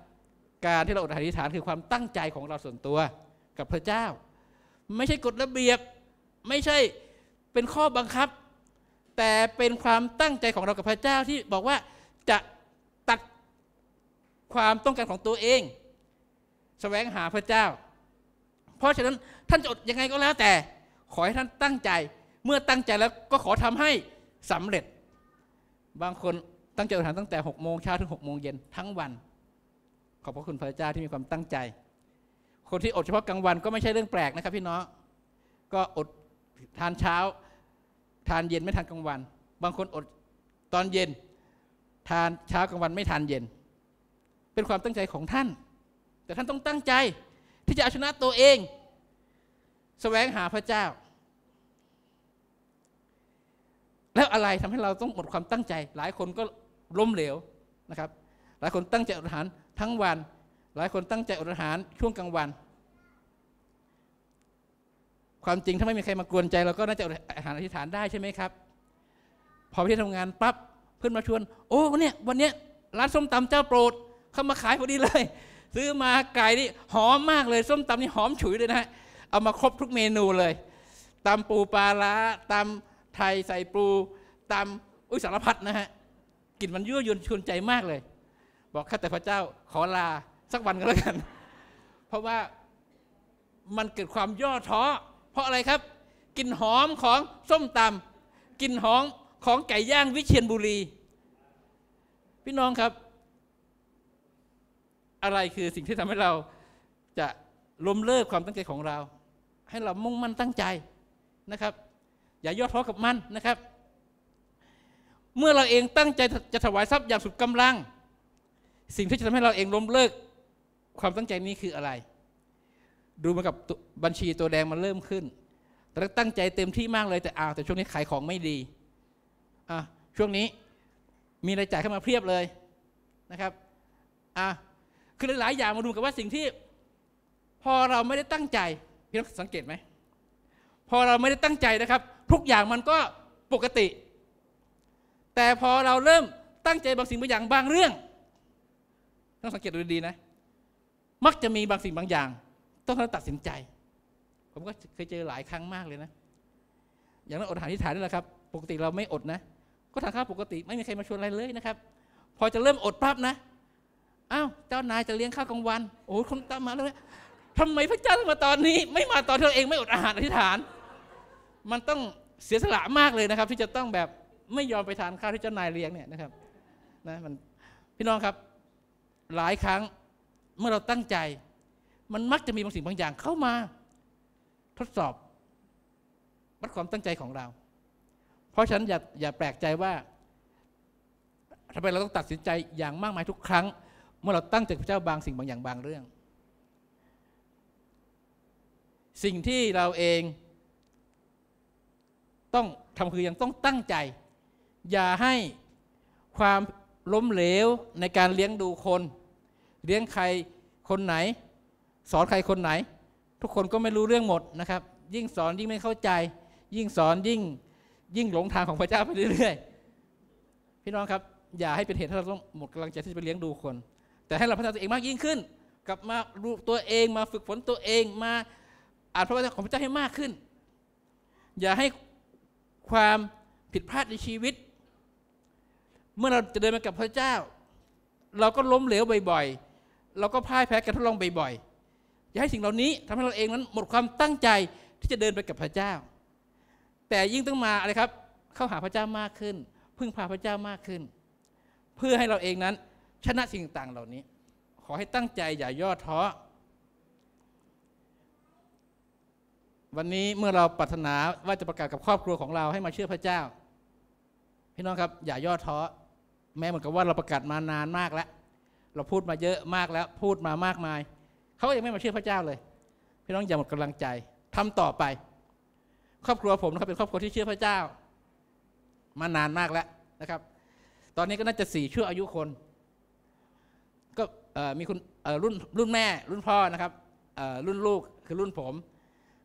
การที่เราอดอธิษฐานคือความตั้งใจของเราส่วนตัวกับพระเจ้าไม่ใช่กฎระเบียบไม่ใช่เป็นข้อบังคับ แต่เป็นความตั้งใจของเรากับพระเจ้าที่บอกว่าจะตัดความต้องการของตัวเองสแสวงหาพระเจ้า เพราะฉะนั้นท่านจะอดยังไงก็แล้วแต่ขอให้ท่านตั้งใจเมื่อตั้งใจแล้วก็ขอทำให้สำเร็จ บางคนตั้งใจอดอานตั้งแต่6กโมงเช้าถึง6กโมงเย็นทั้งวัน ขอบพระคุณพระเจ้าที่มีความตั้งใจคนที่อดเฉพาะกลางวันก็ไม่ใช่เรื่องแปลกนะครับ พี่น้อง ก็อดทานเช้า ทานเย็นไม่ทานกลางวัน บางคนอดตอนเย็น ทานเช้ากลางวันไม่ทานเย็น เป็นความตั้งใจของท่าน แต่ท่านต้องตั้งใจที่จะเอาชนะตัวเองสแสวงหาพระเจ้า แล้วอะไรทำให้เราต้องหมดความตั้งใจ หลายคนก็ล้มเหลวนะครับ หลายคนตั้งใจอดอาหารทั้งวันหลายคนตั้งใจอดอาหารช่วงกลางวัน ความจริงถ้าไม่มีใครมากวนใจ เราก็น่าจะอดอาหารอธิษฐานได้ใช่ไหมครับ พอไปที่ทำงานปั๊บเพื่อนมาชวน โอ้เนี่ยวันเนี้ยร้านส้มตำเจ้าโปรด เข้ามาขายพอดีเลย ซื้อมาไก่นี่หอมมากเลยส้มตำนี่หอมฉุยเลยนะเอามาครบทุกเมนูเลยตำปูปลาล้าตำไทยใส่ปูตำอุ้ยสารพัดนะฮะกลิ่นมันยั่วยวนชวนใจมากเลย บอกข้าแต่พระเจ้าขอลาสักวันก็แล้วกัน เพราะว่ามันเกิดความย่อท้อ เพราะอะไรครับกลิ่นหอมของส้มตำกลิ่นหอมของไก่ย่างวิเชียรบุรี พี่น้องครับ อะไรคือสิ่งที่ทำให้เราจะล้มเลิกความตั้งใจของเรา ให้เรามุ่งมั่นตั้งใจนะครับ อย่าย่อท้อกับมันนะครับ เมื่อเราเองตั้งใจจะถวายทรัพย์อย่างสุดกำลัง สิ่งที่จะทำให้เราเองล้มเลิกความตั้งใจนี้คืออะไร ดูมากับบัญชีตัวแดง มันเริ่มขึ้นแราตั้งใจเต็มที่มากเลยแต่อ้าวแต่ช่วงนี้ขายของไม่ดีอ่ะช่วงนี้มีรายจ่ายเข้ามาเพียบเลยนะครับอ่ะคือหลายอย่างมาดูกับว่าสิ่งที่ พอเราไม่ได้ตั้งใจพี่น้องสังเกตไหมพอเราไม่ได้ตั้งใจนะครับ ทุกอย่างมันก็ปกติ แต่พอเราเริ่มตั้งใจบางสิ่งบางอย่างบางเรื่องต้องสังเกตดูดีๆนะมักจะมีบางสิ่งบางอย่าง ต้องตัดสินใจ ผมก็เคยเจอหลายครั้งมากเลยนะ อย่างนั้นอดอาหารที่ฐานนี่แหละครับ ปกติเราไม่อดนะ ก็ทานข้าวปกติ ไม่มีใครมาชวนอะไรเลยนะครับ พอจะเริ่มอดปั๊บนะอ้าวเจ้านายจะเลี้ยงข้าวกลางวันโอ้คนตามมาแล้วทำไมพระเจ้ามาตอนนี้ ไม่มาตอนที่เราเองไม่อดอาหารอธิษฐาน มันต้องเสียสละมากเลยนะครับ ที่จะต้องแบบไม่ยอมไปทานข้าวที่เจ้านายเลี้ยงเนี่ยนะครับนะมันพี่น้องครับ หลายครั้งเมื่อเราตั้งใจ มันมักจะมีบางสิ่งบางอย่างเข้ามา ทดสอบวัดความตั้งใจของเรา เพราะฉะนั้นอย่าอย่าแปลกใจว่าทำไมเราต้องตัดสินใจอย่างมากมายทุกครั้ง เมื่อเราตั้งใจพระเจ้าบางสิ่งบางอย่างบางเรื่อง สิ่งที่เราเอง ต้องทำคือยังต้องตั้งใจ อย่าให้ความล้มเหลวในการเลี้ยงดูคนเลี้ยงใครคนไหน สอนใครคนไหน ทุกคนก็ไม่รู้เรื่องหมดนะครับ ยิ่งสอนยิ่งไม่เข้าใจ ยิ่งสอนยิ่งยิ่งหลงทางของพระเจ้าไปเรื่อยๆพี่น้องครับ อย่าให้เป็นเหตุให้เราต้องหมดกำลังใจที่จะไปเลี้ยงดูคน แต่ให้เราพัฒนาตัวเองมากยิ่งขึ้นกลับมาดูตัวเอง มาฝึกฝนตัวเองมาอ่านพระวจนะของพระเจ้าให้มากขึ้น อย่าให้ความผิดพลาดในชีวิต เมื่อเราจะเดินมากับพระเจ้า เราก็ล้มเหลวบ่อย ๆเราก็พ่ายแพ้การทดลองบ่อยๆ อย่าให้สิ่งเหล่านี้ทำให้เราเองนั้น หมดความตั้งใจที่จะเดินไปกับพระเจ้า แต่ยิ่งต้องมาอะไรครับ เข้าหาพระเจ้ามากขึ้น พึ่งพาพระเจ้ามากขึ้น เพื่อให้เราเองนั้น ชนะสิ่งต่างเหล่านี้ ขอให้ตั้งใจ อย่าย่อท้อวันนี้เมื่อเราปรารถนาว่าจะประกาศกับครอบครัวของเราให้มาเชื่อพระเจ้า พี่น้องครับอย่าย่อท้อแม้เหมือนกับว่าเราประกาศมานานมากแล้วเราพูดมาเยอะมากแล้ว พูดมามากมาย เขาก็ยังไม่มาเชื่อพระเจ้าเลย พี่น้องอย่าหมดกำลังใจ ทำต่อไป ครอบครัวผมนะครับเป็นครอบครัวที่เชื่อพระเจ้า มานานมากแล้วนะครับ ตอนนี้ก็น่าจะสี่ชั่วอายุคนก็มีคุณรุ่นรุ่นแม่ รุ่นพ่อนะครับ รุ่นลูกคือรุ่นผม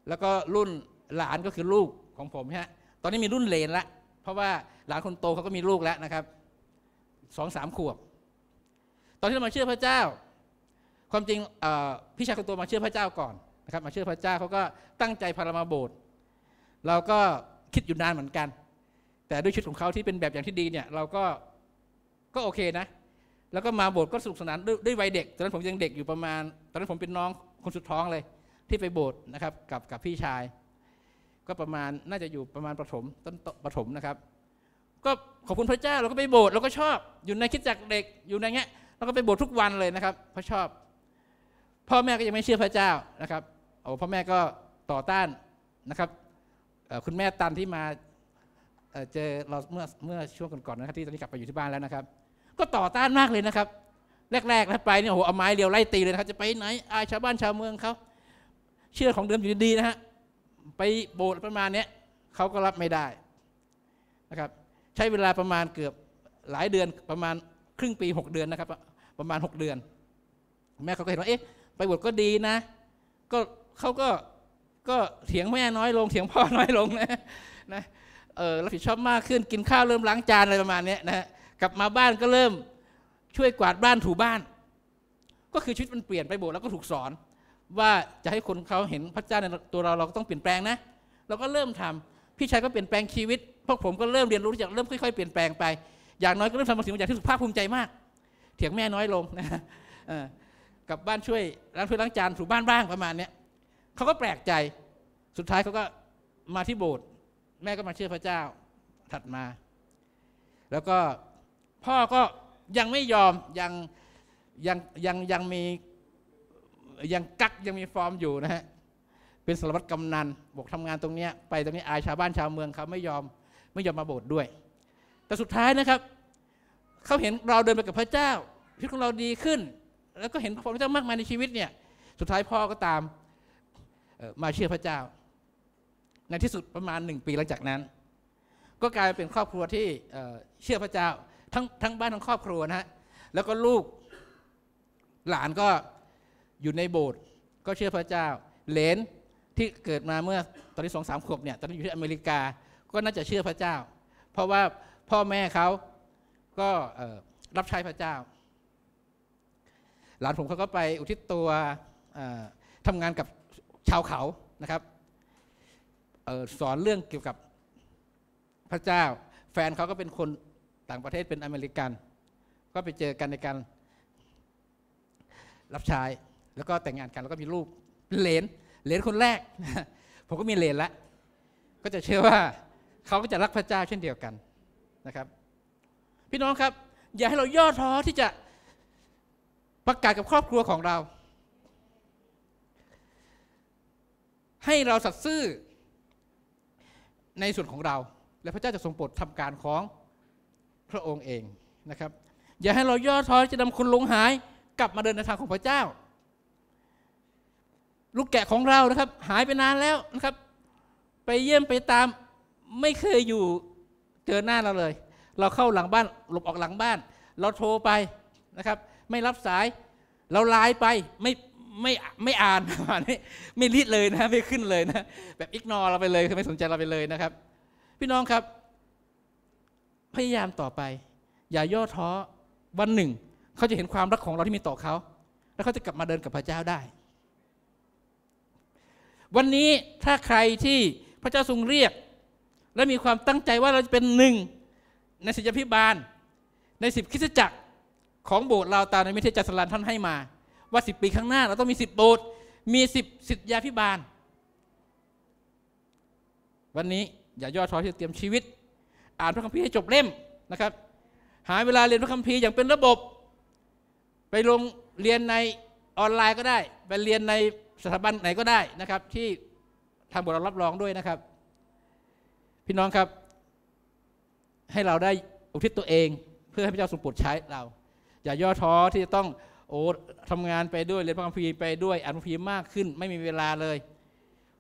แล้วก็รุ่นหลานก็คือลูกของผมฮะตอนนี้มีรุ่นเลนละเพราะว่าหลานคนโตเขาก็มีลูกแล้วนะครับสองสามขวบตอนที่เรามาเชื่อพระเจ้า ความจริงพี่ชายคนโตมาเชื่อพระเจ้าก่อนนะครับ มาเชื่อพระเจ้าเขาก็ตั้งใจพารามาโบสถ์เราก็คิดอยู่นานเหมือนกัน แต่ด้วยชุดของเขาที่เป็นแบบอย่างที่ดีเนี่ย เราก็ก็โอเคนะ แล้วก็มาโบสถ์ก็สนุกสนานด้วยด้วยวัยเด็ก ตอนนั้นผมยังเด็กอยู่ประมาณตอนนั้นผมเป็นน้องคนสุดท้องเลยที่ไปโบสถ์นะครับกับกับพี่ชาย ก็ประมาณน่าจะอยู่ประมาณประถมต้นประถมนะครับ ก็ขอบคุณพระเจ้าเราก็ไปโบสถ์เราก็ชอบอยู่ในคิดจักเด็กอยู่ในเงี้ยแล้วก็ไปบวชทุกวันเลยนะครับเพราะชอบ พ่อแม่ก็ยังไม่เชื่อพระเจ้านะครับโอ้พ่อแม่ก็ต่อต้านนะครับคุณแม่ตันที่มาเจอเราเมื่อเมื่อช่วงก่อนๆนะครับ ที่ตอนนี้กลับไปอยู่ที่บ้านแล้วนะครับ ก็ต่อต้านมากเลยนะครับ แรกๆแล้วไปเนี่ยโอ้โหเอาไม้เรียวไล่ตีเลยนะครับ จะไปไหนอาชาวบ้านชาวเมืองเขาเชื่อของเดิมอยู่ดีนะฮะไปโบสถ์ประมาณเนี้ยเขาก็รับไม่ได้นะครับ ใช้เวลาประมาณเกือบหลายเดือนประมาณครึ่งปี 6 เดือนนะครับประมาณ 6 เดือน แม่เขาก็เห็นว่าเอ๊ะ ไปบวชก็ดีนะ ก็เขาก็ก็เถียงแม่น้อยลงเถียงพ่อน้อยลงนะนะเออรับผิดชอบมากขึ้นกินข้าวเริ่มล้างจานอะไรประมาณนี้นะกลับมาบ้านก็เริ่มช่วยกวาดบ้านถูบ้าน ก็คือชีวิตมันเปลี่ยนไปโบสถ์แล้วก็ถูกสอน ว่าจะให้คนเขาเห็นพระเจ้าในตัวเราเราก็ต้องเปลี่ยนแปลงนะเราก็เริ่มทำพี่ชายก็เปลี่ยนแปลงชีวิตพวกผมก็เริ่มเรียนรู้จะกเริ่มค่อยๆเปลี่ยนแปลงไป อย่างน้อยก็เริ่มทำบางสิ่งบางอย่างที่สุภาพภูมิใจมากเถียงแม่น้อยลงนะกับบ้านช่วยร้านช่วยล้างจานถูบ้านบ้างประมาณเนี้ยเขาก็แปลกใจ สุดท้ายเขาก็มาที่โบสถ์แม่ก็มาเชื่อพระเจ้าถัดมา แล้วก็พ่อก็ยังไม่ยอม ยังยังยังยังมียังกักยังมีฟอร์มอยู่นะฮะเป็นสารวัตรกำนันบอกทำงานตรงเนี้ยไปตรงนี้อายชาวบ้านชาวเมืองเขาไม่ยอมไม่ยอมมาโบสถ์ด้วย แต่สุดท้ายนะครับเขาเห็นเราเดินไปกับพระเจ้าชีวิตของเราดีขึ้น แล้วก็เห็นพระเจ้ามากมายในชีวิตเนี่ย สุดท้ายพ่อก็ตามมาเชื่อพระเจ้า ในที่สุดประมาณหนึ่งปีหลังจากนั้น ก็กลายเป็นครอบครัวที่เชื่อพระเจ้าทั้งทั้งบ้านทั้งครอบครัวนะฮะ แล้วก็ลูกหลานก็อยู่ในโบสถ์ก็เชื่อพระเจ้าเลนที่เกิดมาเมื่อตอนที่สองสามขวบเนี่ยตอนนี้อยู่ที่อเมริกา ก็น่าจะเชื่อพระเจ้า เพราะว่าพ่อแม่เขาก็รับใช้พระเจ้าหลานผมเขาก็ไปอุทิศตัวทำงานกับชาวเขานะครับออสอนเรื่องเกี่ยวกับพระเจ้า แฟนเขาก็เป็นคนต่างประเทศเป็นอเมริกัน ก็ไปเจอกันในการรับใช้แล้วก็แต่งงานกัน แล้วก็มีลูกเนเลนเลนคนแรกผมก็มีเลนละก็จะเชื่อว่าเขาก็จะรักพระเจ้าเช่นเดียวกันนะครับ พี่น้องครับ อย่าให้เราย่อท้อที่จะประกาศกับครอบครัวของเรา ให้เราสัตย์ซื่อในส่วนของเรา และพระเจ้าจะทรงโปรดทำการของพระองค์เองนะครับอย่าให้เราย่อท้อจะนำคนลงหาย กลับมาเดินในทางของพระเจ้า ลูกแกะของเรานะครับ หายไปนานแล้วนะครับ ไปเยี่ยมไปตามไม่เคยอยู่เจอหน้าเราเลย เราเข้าหลังบ้านหลบออกหลังบ้าน เราโทรไปนะครับไม่รับสาย เราไลน์ไปไม่ไม่ไม่อ่านประมาณนี้ไม่รีดเลยนะไม่ขึ้นเลยนะแบบอิกนอเราไปเลยไม่สนใจเราไปเลยนะครับ พี่น้องครับ พยายามต่อไป อย่าย่อท้อวันหนึ่ง เขาจะเห็นความรักของเราที่มีต่อเขา แล้วเขาจะกลับมาเดินกับพระเจ้าได้ วันนี้ถ้าใครที่พระเจ้าทรงเรียก และมีความตั้งใจว่าเราจะเป็นหนึ่ง ในศิษยพิบาล ในสิบคิสจักรของโบสถ์เราตามในมิเทจัสลันท่านให้มาว่าิบปีข้างหน้าเราต้องมีิบโบสถ์มีสิบสิทธยาพิบาล วันนี้อย่าย่อท้อที่เตรียมชีวิต อ่านพระคัมภีร์ให้จบเล่มนะครับ หาเวลาเรียนพระคัมภีร์อย่างเป็นระบบ ไปลงเรียนในออนไลน์ก็ได้ไปเรียนในสถาบันไหนก็ได้นะครับ ที่ทางบทเรารับรองด้วยนะครับ พี่น้องครับ ให้เราได้อุทิศตัวเอง เพื่อให้พระเจ้าทรงโปรดใช้เราอย่าย่อท้อที่จะต้องโอ้ทำงานไปด้วย เรียนพระคัมภีร์ไปด้วยอ่านพระคัมภีร์มากขึ้นไม่มีเวลาเลย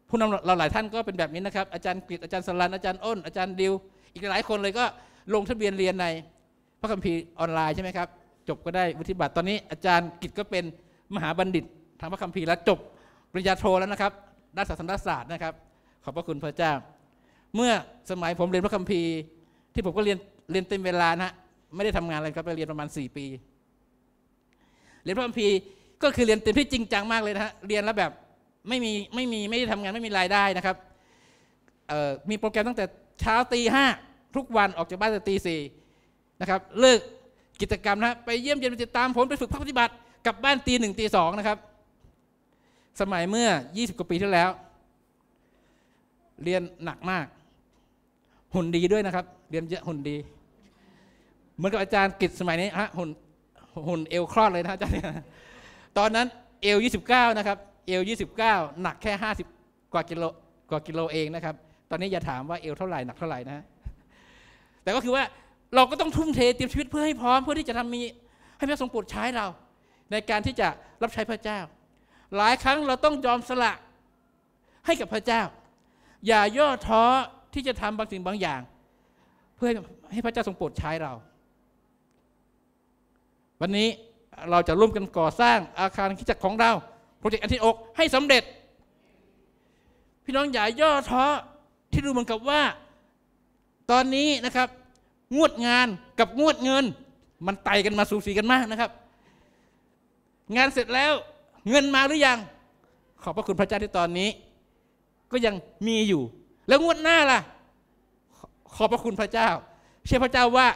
ผู้นำเราหลายท่านก็เป็นแบบนี้นะครับอาจารย์กฤษอาจารย์สลันอาจารย์อ้นอาจารย์ดิวอีกหลายคนเลยก็ลงทะเบียนเรียนในพระคัมภีร์ออนไลน์ใช่ไหมครับ จบก็ได้วุฒิบัตรตอนนี้อาจารย์กฤษก็เป็นมหาบัณฑิตทางพระคัมภีร์แล้วจบปริญญาโทแล้วนะครับด้านศาสนศาสตร์นะครับ ขอบพระคุณพระเจ้าเมื่อสมัยผมเรียนพระคัมภีร์ ที่ผมก็เรียนเรียนเต็มเวลานะไม่ได้ทำงานอะไรครับไปเรียนประมาณ 4 ปี เรียนพระคัมภีร์ก็คือเรียนเต็มที่จริงจังมากเลยนะฮะเรียนแล้วแบบไม่มีไม่มี ไม่ได้ทำงานไม่มีรายได้นะครับมีโปรแกรมตั้งแต่เช้าตีห้าทุกวันออกจากบ้านแต่ตีสี่นะครับเลิกกิจกรรมนะไปเยี่ยมเยียนไปติดตามผลไปฝึกภาคปฏิบัติกลับบ้านตีหนึ่งตีสองนะครับ สมัยเมื่อยี่สิบกว่าปีที่แล้ว เรียนหนักมาก หุ่นดีด้วยนะครับ เรียนเยอะหุ่นดีเหมือนกับอาจารย์กิจสมัยนี้ฮะหุ่นหุ่นเอวคลอดเลยนะอาจารย์ ตอนนั้นเอว29นะครับ เอว29หนักแค่50กว่ากิโลกว่ากิโลเองนะครับ ตอนนี้อย่าถามว่าเอวเท่าไหร่หนักเท่าไหร่นะแต่ก็คือว่าเราก็ต้องทุ่มเทเตรียมชีวิตเพื่อให้พร้อมเพื่อที่จะทำมีให้พระสงฆโปรดใช้เรา ในการที่จะรับใช้พระเจ้า หลายครั้งเราต้องยอมสละให้กับพระเจ้า อย่าย่อท้อที่จะทำบางสิ่งบางอย่าง เพื่อให้พระเจ้าทรงโปรดใช้เราวันนี้เราจะร่วมกันก่อสร้างอาคารคิดจักรของเราโปรเจกต์อันที่อกให้สำเร็จ พี่น้องอย่าย่อท้อที่ดูเหมือนกับว่า ตอนนี้นะครับ งวดงานกับงวดเงิน มันไต่กันมาสูสีกันมากนะครับ งานเสร็จแล้วเงินมาหรือยัง ขอบพระคุณพระเจ้าที่ตอนนี้ ก็ยังมีอยู่ แล้วงวดหน้าล่ะ ขอบพระคุณพระเจ้า เชื่อพระเจ้าว่า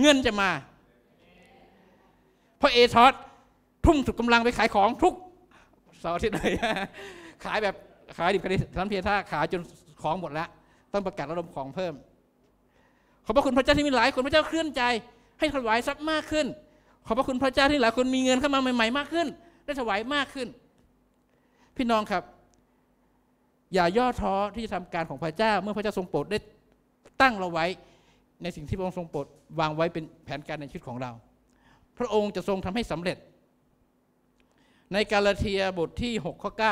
เงินจะมาเพราะเอทอสทุ่มสุดกำลังไปขายของทุกเสาร์อาทิตย์เลยขายแบบขายดิบขายดีสันเพียท่าขายจนของหมดแล้วต้องประกาศระดมของเพิ่ม ขอบพระคุณพระเจ้าที่มีหลายคนพระเจ้าเคลื่อนใจ ให้ถวายทรัพย์มากขึ้น ขอบพระคุณพระเจ้าที่หลายคนมีเงินเข้ามาใหม่ๆมากขึ้น ได้ถวายมากขึ้น พี่น้องครับ อย่าย่อท้อที่จะทำการของพระเจ้า เมื่อพระเจ้าทรงโปรดได้ ตั้งเราไว้ ในสิ่งที่พระองค์ทรงโปรดวางไว้เป็นแผนการในชีวิตของเราพระองค์จะทรงทำให้สำเร็จ ในกาลาเทียบทที่ 6 ข้อ 9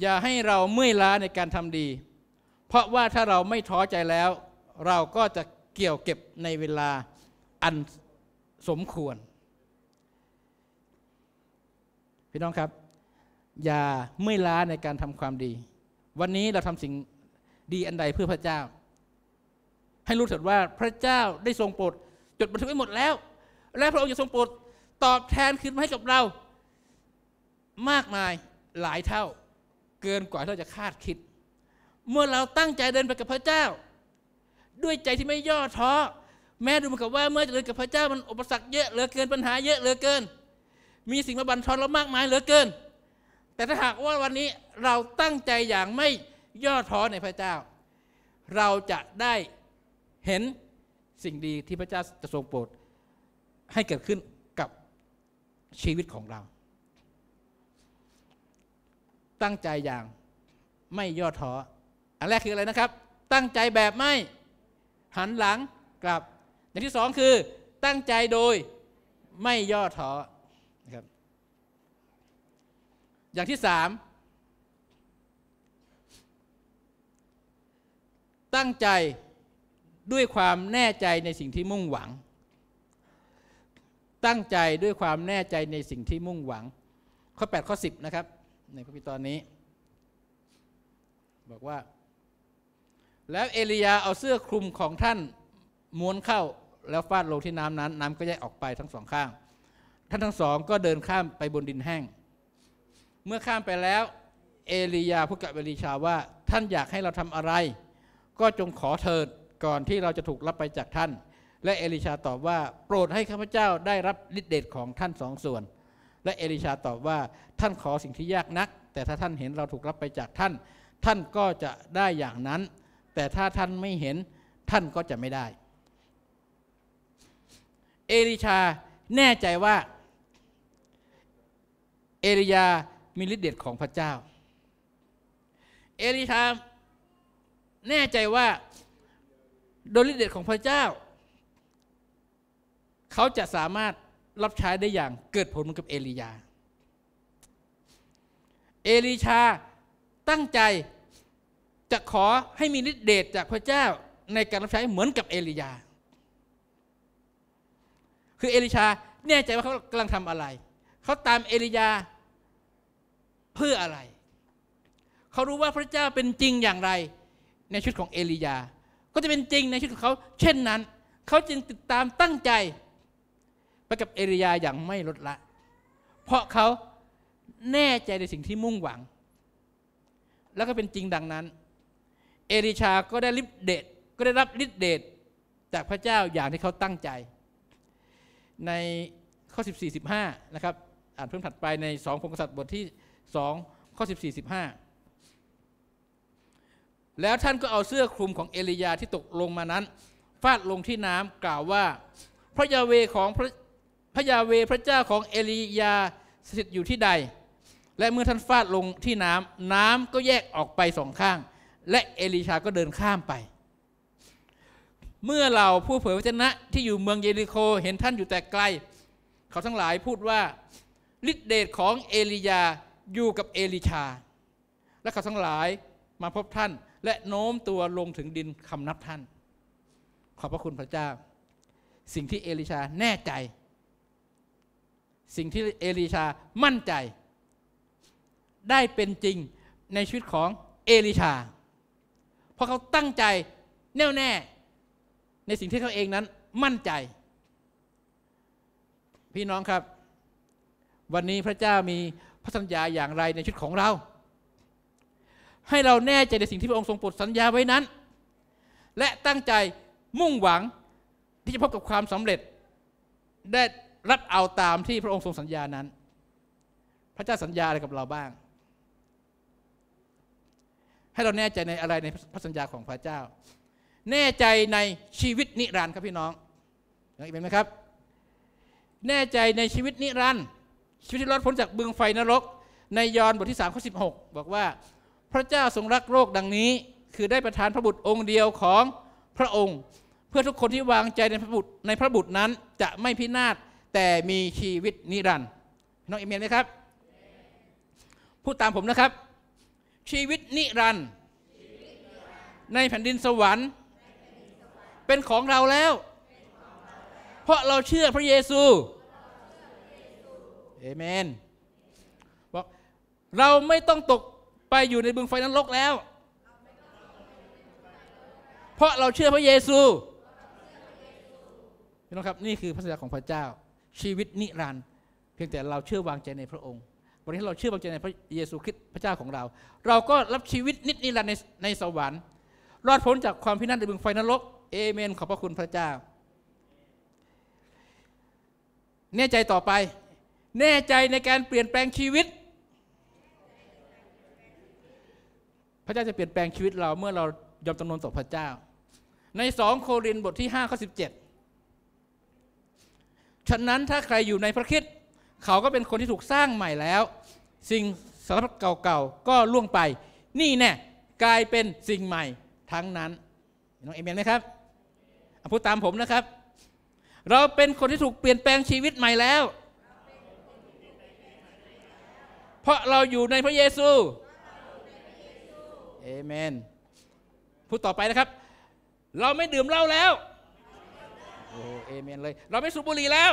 อย่าให้เราเมื่อยล้าในการทำดี เพราะว่าถ้าเราไม่ท้อใจแล้ว เราก็จะเกี่ยวเก็บในเวลาอันสมควร พี่น้องครับ อย่าเมื่อยล้าในการทำความดี วันนี้เราทำสิ่งดีอันใดเพื่อพระเจ้า ให้รู้เถิดว่าพระเจ้าได้ทรงโปรดจดบันทึกไว้หมดแล้ว และพระองค์จะทรงโปรดตอบแทนคืนมาให้กับเรา มากมายหลายเท่าเกินกว่าที่เราจะคาดคิด เมื่อเราตั้งใจเดินไปกับพระเจ้า ด้วยใจที่ไม่ย่อท้อแม้ดูเหมือนกับว่าเมื่อจะเดินกับพระเจ้า มันอุปสรรคเยอะเหลือเกินปัญหาเยอะเหลือเกิน มีสิ่งมาบั่นทอนเรามากมายเหลือเกิน แต่ถ้าหากว่าวันนี้เราตั้งใจอย่างไม่ย่อท้อในพระเจ้าเราจะได้เห็นสิ่งดีที่พระเจ้าจะทรงโปรดให้เกิดขึ้นกับชีวิตของเรา ตั้งใจอย่างไม่ย่อท้ออันแรกคืออะไรนะครับ ตั้งใจแบบไม่หันหลังกลับ อย่างที่สองคือ ตั้งใจโดยไม่ย่อท้อนะครับอย่างที่สามตั้งใจด้วยความแน่ใจในสิ่งที่มุ่งหวัง ตั้งใจด้วยความแน่ใจในสิ่งที่มุ่งหวัง ข้อ8ข้อ10นะครับในพระคัมภีร์ตอนนี้ บอกว่า แล้วเอลียาเอาเสื้อคลุมของท่านม้วนเข้าแล้วฟาดลงที่น้ำนั้นน้ำก็แยกออกไปทั้งสองข้างท่านทั้งสองก็เดินข้ามไปบนดินแห้ง เมื่อข้ามไปแล้ว เอลียาพูดกับเอลีชาว่าท่านอยากให้เราทำอะไร ก็จงขอเถิดก่อนที่เราจะถูกรับไปจากท่าน และเอลิชาตอบว่า โปรดให้ข้าพเจ้าได้รับฤทธิเดชของท่านสองส่วน และเอลิชาตอบว่าท่านขอสิ่งที่ยากนัก แต่ถ้าท่านเห็นเราถูกรับไปจากท่าน ท่านก็จะได้อย่างนั้น แต่ถ้าท่านไม่เห็นท่านก็จะไม่ได้ เอลิชาแน่ใจว่าเอลิยามีฤทธิเดชของพระเจ้า เอลิชาแน่ใจว่าโดยฤทธิ์เดชของพระเจ้า เขาจะสามารถรับใช้ได้อย่างเกิดผลเหมือนกับเอลียา เอลีชาตั้งใจจะขอให้มีฤทธิ์เดชจากพระเจ้าในการรับใช้เหมือนกับเอลียา คือเอลิชา แน่ใจว่าเขากำลังทำอะไร เขาตามเอลียา เพื่ออะไร เขารู้ว่าพระเจ้าเป็นจริงอย่างไรในชุดของเอลียาก็จะเป็นจริงในชีวิตของเขาเช่นนั้น เขาจึงติดตามตั้งใจ ไปกับเอริยาอย่างไม่ลดละ เพราะเขาแน่ใจในสิ่งที่มุ่งหวัง แล้วก็เป็นจริงดังนั้น เอริชาก็ได้ริบเดชก็ได้รับฤทธิเดชจากพระเจ้าอย่างที่เขาตั้งใจ ในข้อ 14 15 นะครับอ่านเพิ่มถัดไปใน2พงศษัตริย์บทที่ 2 ข้อ 14 15แล้วท่านก็เอาเสื้อคลุมของเอลียาที่ตกลงมานั้นฟาดลงที่น้ำกล่าวว่า พระยาเวของพระพระยาเวพระเจ้าของเอลียาสถิตอยู่ที่ใด และเมื่อท่านฟาดลงที่น้ำน้ำก็แยกออกไปสองข้าง และเอลิชาก็เดินข้ามไป เมื่อเราผู้เผยพระชนะที่อยู่เมืองเยริโคเห็นท่านอยู่แต่ไกลเขาทั้งหลายพูดว่าฤทธิเดชของเอลียาอยู่กับเอลิชา และเขาทั้งหลายมาพบท่านและโน้มตัวลงถึงดินคำนับท่าน ขอบพระคุณพระเจ้า สิ่งที่เอลิชาแน่ใจ สิ่งที่เอลิชามั่นใจ ได้เป็นจริงในชีวิตของเอลิชาเพราะเขาตั้งใจแน่วแน่ในสิ่งที่เขาเองนั้นมั่นใจ พี่น้องครับ วันนี้พระเจ้ามีพระสัญญาอย่างไรในชีวิตของเราให้เราแน่ใจในสิ่งที่พระองค์ทรงโปรดสัญญาไว้นั้น และตั้งใจมุ่งหวังที่จะพบกับความสำเร็จ ได้ รับเอาตามที่พระองค์ทรงสัญญานั้น พระเจ้าสัญญาอะไรกับเราบ้าง ให้เราแน่ใจในอะไรในพระสัญญาของพระเจ้า แน่ใจในชีวิตนิรันดร์ครับพี่น้องอย่างีกเป็นไหมครับ แน่ใจในชีวิตนิรันดร์ ชีวิตที่รอดพ้นจากบึงไฟนรก ในยอห์นบทที่3ข้อ16บอกว่าพระเจ้าทรงรักโลกดังนี้ คือได้ประทานพระบุตรองค์เดียวของพระองค์ เพื่อทุกคนที่วางใจในพระบุตรในพระบุตรนั้นจะไม่พินาศแต่มีชีวิตนิรันดร์น้องเอเมนไหมครับ พูดตามผมนะครับ ชีวิตนิรันดร์ในแผ่นดินสวรรค์เป็นของเราแล้ว เพราะเราเชื่อพระเยซูเอเมนบอกเราไม่ต้องตกไปอยู่ในบึงไฟนรกแล้ว เพราะเราเชื่อพระเยซูพี่น้องครับ นี่คือพระสัญญาของพระเจ้า ชีวิตนิรันดร์เพียงแต่เราเชื่อ วางใจในพระองค์วันนี้เราเชื่อวางใจในพระเยซูคริสต์พระเจ้าของเรา เราก็รับชีวิตนินิรันดร์ในในสวรรค์ รอดพ้นจากความพินาศในบึงไฟนรกเอเมน ขอบพระคุณพระเจ้า แน่ใจต่อไป แน่ใจในการเปลี่ยนแปลงชีวิตพระเจ้าจะเปลี่ยนแปลงชีวิตเรา เมื่อเรายอมจำนนต่อพระเจ้า ในสองโครินบทที่5ข้อ17 ฉะนั้นถ้าใครอยู่ในพระคิดเขาก็เป็นคนที่ถูกสร้างใหม่แล้ว สิ่งสารพัดเก่าๆ ก็ล่วงไป นี่แน่กลายเป็นสิ่งใหม่ทั้งนั้นน้องเอเมนไหมครับพูดตามผมนะครับ เราเป็นคนที่ถูกเปลี่ยนแปลงชีวิตใหม่แล้ว เพราะเราอยู่ในพระเยซูเอเมนพูดต่อไปนะครับ เราไม่ดื่มเหล้าแล้วโอ้เอเมนเลยเราไม่สูบบุหรี่แล้ว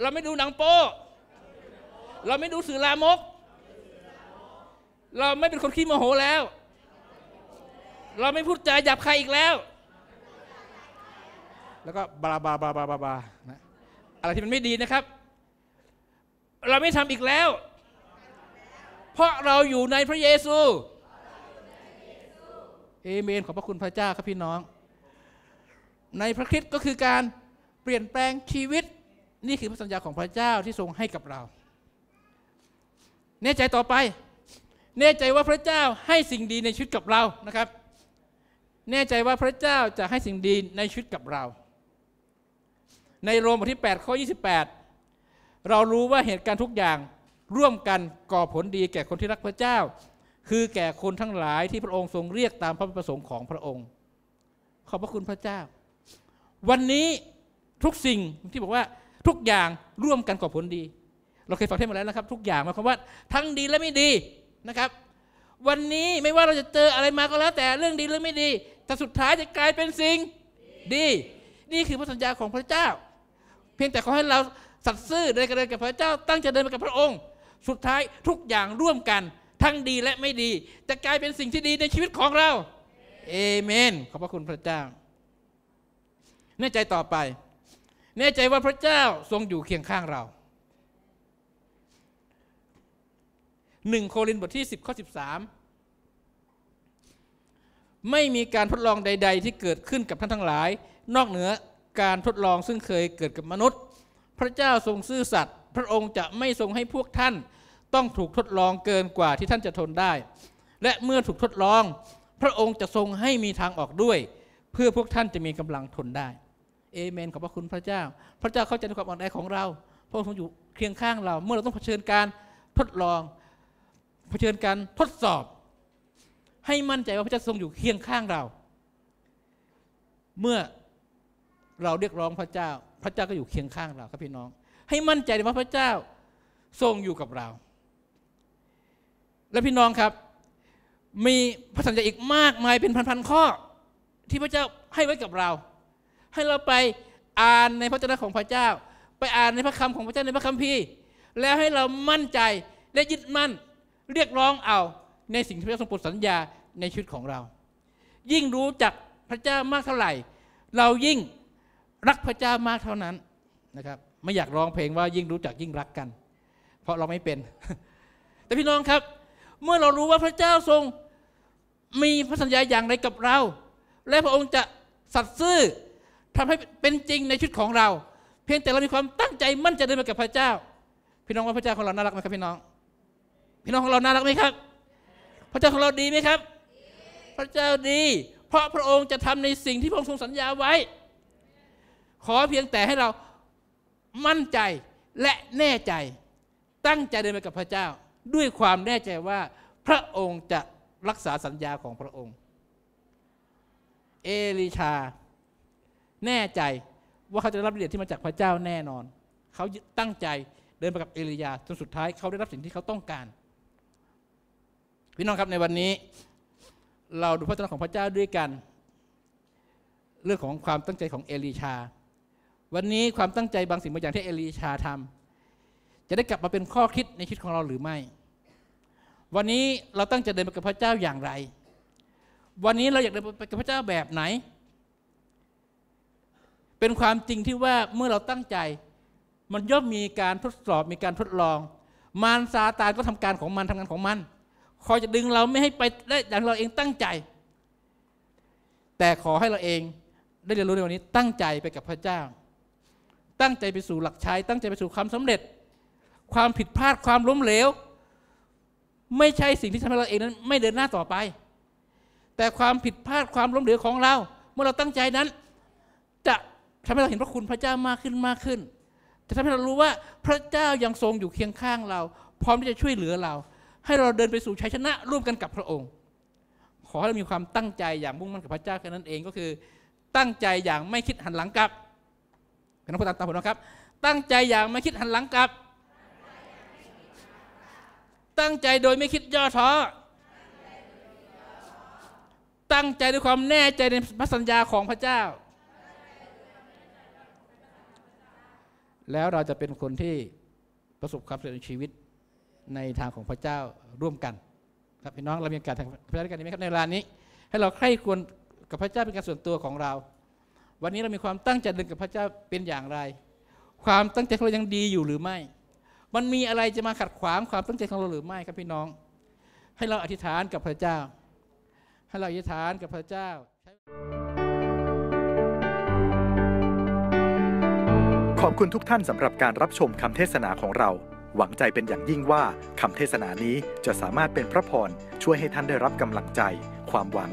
เราไม่ดูหนังโป๊เราไม่ดูสื่อลามก เราไม่เป็นคนขี้โมโหแล้ว เราไม่พูดจาหยาบคายอีกแล้ว แล้วก็บาบาบาบาบาบาอะไรที่มันไม่ดีนะครับ เราไม่ทำอีกแล้วเพราะเราอยู่ในพระเยซู เอเมน ขอบพระคุณพระเจ้าครับพี่น้อง ในพระคิดก็คือการเปลี่ยนแปลงชีวิต นี่คือพระสัญญาของพระเจ้าที่ทรงให้กับเรา แน่ใจต่อไป แน่ใจว่าพระเจ้าให้สิ่งดีในชีวิตกับเรา นะครับ แน่ใจว่าพระเจ้าจะให้สิ่งดีในชีวิตกับเรา ในโรมบทที่8ข้อ28 เรารู้ว่าเหตุการณ์ทุกอย่างร่วมกันก่อผลดี แก่คนที่รักพระเจ้า คือแก่คนทั้งหลายที่พระองค์ทรงเรียกตามพระประสงค์ของพระองค์ ขอบพระคุณพระเจ้า วันนี้ทุกสิ่งที่บอกว่าทุกอย่างร่วมกันก่อผลดี เราเคยฟังเทศมาแล้วนะครับ ทุกอย่างหมายความว่าทั้งดีและไม่ดีนะครับ วันนี้ไม่ว่าเราจะเจออะไรมาก็แล้ว แต่เรื่องดีเรื่องไม่ดี แต่สุดท้ายจะกลายเป็นสิ่งดี นี่คือพระสัญญาของพระเจ้า เพียงแต่ขอให้เราสัตย์ซื่อเดินกับพระเจ้า ตั้งใจเดินไปกับพระองค์สุดท้าย ทุกอย่างร่วมกันทั้งดีและไม่ดี จะกลายเป็นสิ่งที่ดีในชีวิตของเรา เอเมน ขอบพระคุณพระเจ้า แน่ใจต่อไป แน่ใจว่าพระเจ้าทรงอยู่เคียงข้างเรา หนึ่งโครินธ์บทที่10ข้อ13 ไม่มีการทดลองใดๆที่เกิดขึ้นกับท่านทั้งหลาย นอกเหนือการทดลองซึ่งเคยเกิดกับมนุษย์ พระเจ้าทรงซื่อสัตย์พระองค์จะไม่ทรงให้พวกท่าน ต้องถูกทดลองเกินกว่าที่ท่านจะทนได้ และเมื่อถูกทดลอง พระองค์จะทรงให้มีทางออกด้วย เพื่อพวกท่านจะมีกำลังทนได้เอเมนขอบพระคุณพระเจ้า พระเจ้าเข้าใจในความอ่อนแอของเรา พระองค์อยู่เคียงข้างเรา เมื่อเราต้องเผชิญการทดลองเผชิญการทดสอบ ให้มั่นใจว่าพระเจ้าทรงอยู่เคียงข้างเรา เมื่อเราเรียกร้องพระเจ้า พระเจ้าก็อยู่เคียงข้างเราครับพี่น้องให้มั่นใจว่าพระเจ้าทรงอยู่กับเรา และพี่น้องครับ มีพระสัญญาอีกมากมายเป็นพัน ๆ ข้อที่พระเจ้าให้ไว้กับเรา ให้เราไปอ่านในพระเจ้าของพระเจ้า ไปอ่านในพระคำของพระเจ้าในพระคัมภีร์แล้วให้เรามั่นใจและยึดมั่นเรียกร้องเอาในสิ่งที่พระเจ้าทรงปรดสัญญาในชีวิตของเรา ยิ่งรู้จักพระเจ้ามากเท่าไหร่ เรายิ่งรักพระเจ้ามากเท่านั้นนะครับไม่อยากร้องเพลงว่ายิ่งรู้จักยิ่งรักกัน เพราะเราไม่เป็น แต่พี่น้องครับ เมื่อเรารู้ว่าพระเจ้าทรงมีพระสัญญาอย่างไรกับเรา และพระองค์จะสัตย์ซื่อทำให้เป็นจริงในชีวิตของเรา เพียงแต่เรามีความตั้งใจมั่นใจเดินไปกับพระเจ้า พี่น้องว่าพระเจ้าของเราน่ารักไหมครับพี่น้อง พี่น้องของเราน่ารักไหมครับ พระเจ้าของเราดีไหมครับพระเจ้าดี เพราะพระองค์จะทำในสิ่งที่พระองค์ทรงสัญญาไว้ ขอเพียงแต่ให้เรามั่นใจและแน่ใจ ตั้งใจเดินไปกับพระเจ้า ด้วยความแน่ใจว่าพระองค์จะรักษาสัญญาของพระองค์ เอลิชาแน่ใจว่าเขาจะรับเรียดที่มาจากพระเจ้าแน่นอน เขาตั้งใจเดินไปกับเอลียาจนสุดท้ายเขาได้รับสิ่งที่เขาต้องการ พี่น้องครับในวันนี้ เราดูพระเจ้าของพระเจ้าด้วยกัน เรื่องของความตั้งใจของเอลิชาวันนี้ความตั้งใจบางสิ่งบางอย่างที่เอลีชาทำจะได้กลับมาเป็นข้อคิดในชีวิตของเราหรือไม่ วันนี้เราตั้งใจเดินไปกับพระเจ้าอย่างไร วันนี้เราอยากเดินไปกับพระเจ้าแบบไหน เป็นความจริงที่ว่าเมื่อเราตั้งใจ มันย่อมมีการทดสอบมีการทดลอง มารซาตานก็ทำการของมันทำงานของมันคอยจะดึงเราไม่ให้ไปได้ อย่างเราเองตั้งใจ แต่ขอให้เราเองได้เรียนรู้ในวันนี้ตั้งใจไปกับพระเจ้าตั้งใจไปสู่หลักชัยตั้งใจไปสู่ความสำเร็จ ความผิดพลาดความล้มเหลว ไม่ใช่สิ่งที่ทำให้เราเองนั้นไม่เดินหน้าต่อไป แต่ความผิดพลาดความล้มเหลวของเรา เมื่อเราตั้งใจนั้น จะทำให้เราเห็นพระคุณพระเจ้ามากขึ้นมากขึ้นจะทำให้เรารู้ว่าพระเจ้ายังทรงอยู่เคียงข้างเรา พร้อมที่จะช่วยเหลือเรา ให้เราเดินไปสู่ชัยชนะร่วมกันกับพระองค์ ขอให้เรามีความตั้งใจอย่างมุ่งมั่นกับพระเจ้าแค่นั้นเองก็คือ ตั้งใจอย่างไม่คิดหันหลังกลับพี่นนองพูดตามผมนะครับ ตั้งใจอย่างไม่คิดหันหลังกลับ ตั้งใจโดยไม่คิดย่อท้อ ตั้งใจด้วยความแน่ใจในพระสัญญาของพระเจ้า แล้วเราจะเป็นคนที่ประสบความสำเร็จในชีวิตในทางของพระเจ้าร่วมกัน ครับพี่น้อง เรามีโอกาสทางพระเจ้าด้วยกันไหมครับในเวลานี้ ให้เราใคร่ควรกับพระเจ้าเป็นการส่วนตัวของเราวันนี้เรามีความตั้งใจเดินกับพระเจ้าเป็นอย่างไร ความตั้งใจของเรายังดีอยู่หรือไม่ มันมีอะไรจะมาขัดขวางความตั้งใจของเราหรือไม่ครับพี่น้อง ให้เราอธิษฐานกับพระเจ้า ให้เราอธิษฐานกับพระเจ้า ขอบคุณทุกท่านสำหรับการรับชมคำเทศนาของเรา หวังใจเป็นอย่างยิ่งว่าคำเทศนานี้จะสามารถเป็นพระพร ช่วยให้ท่านได้รับกำลังใจ ความหวัง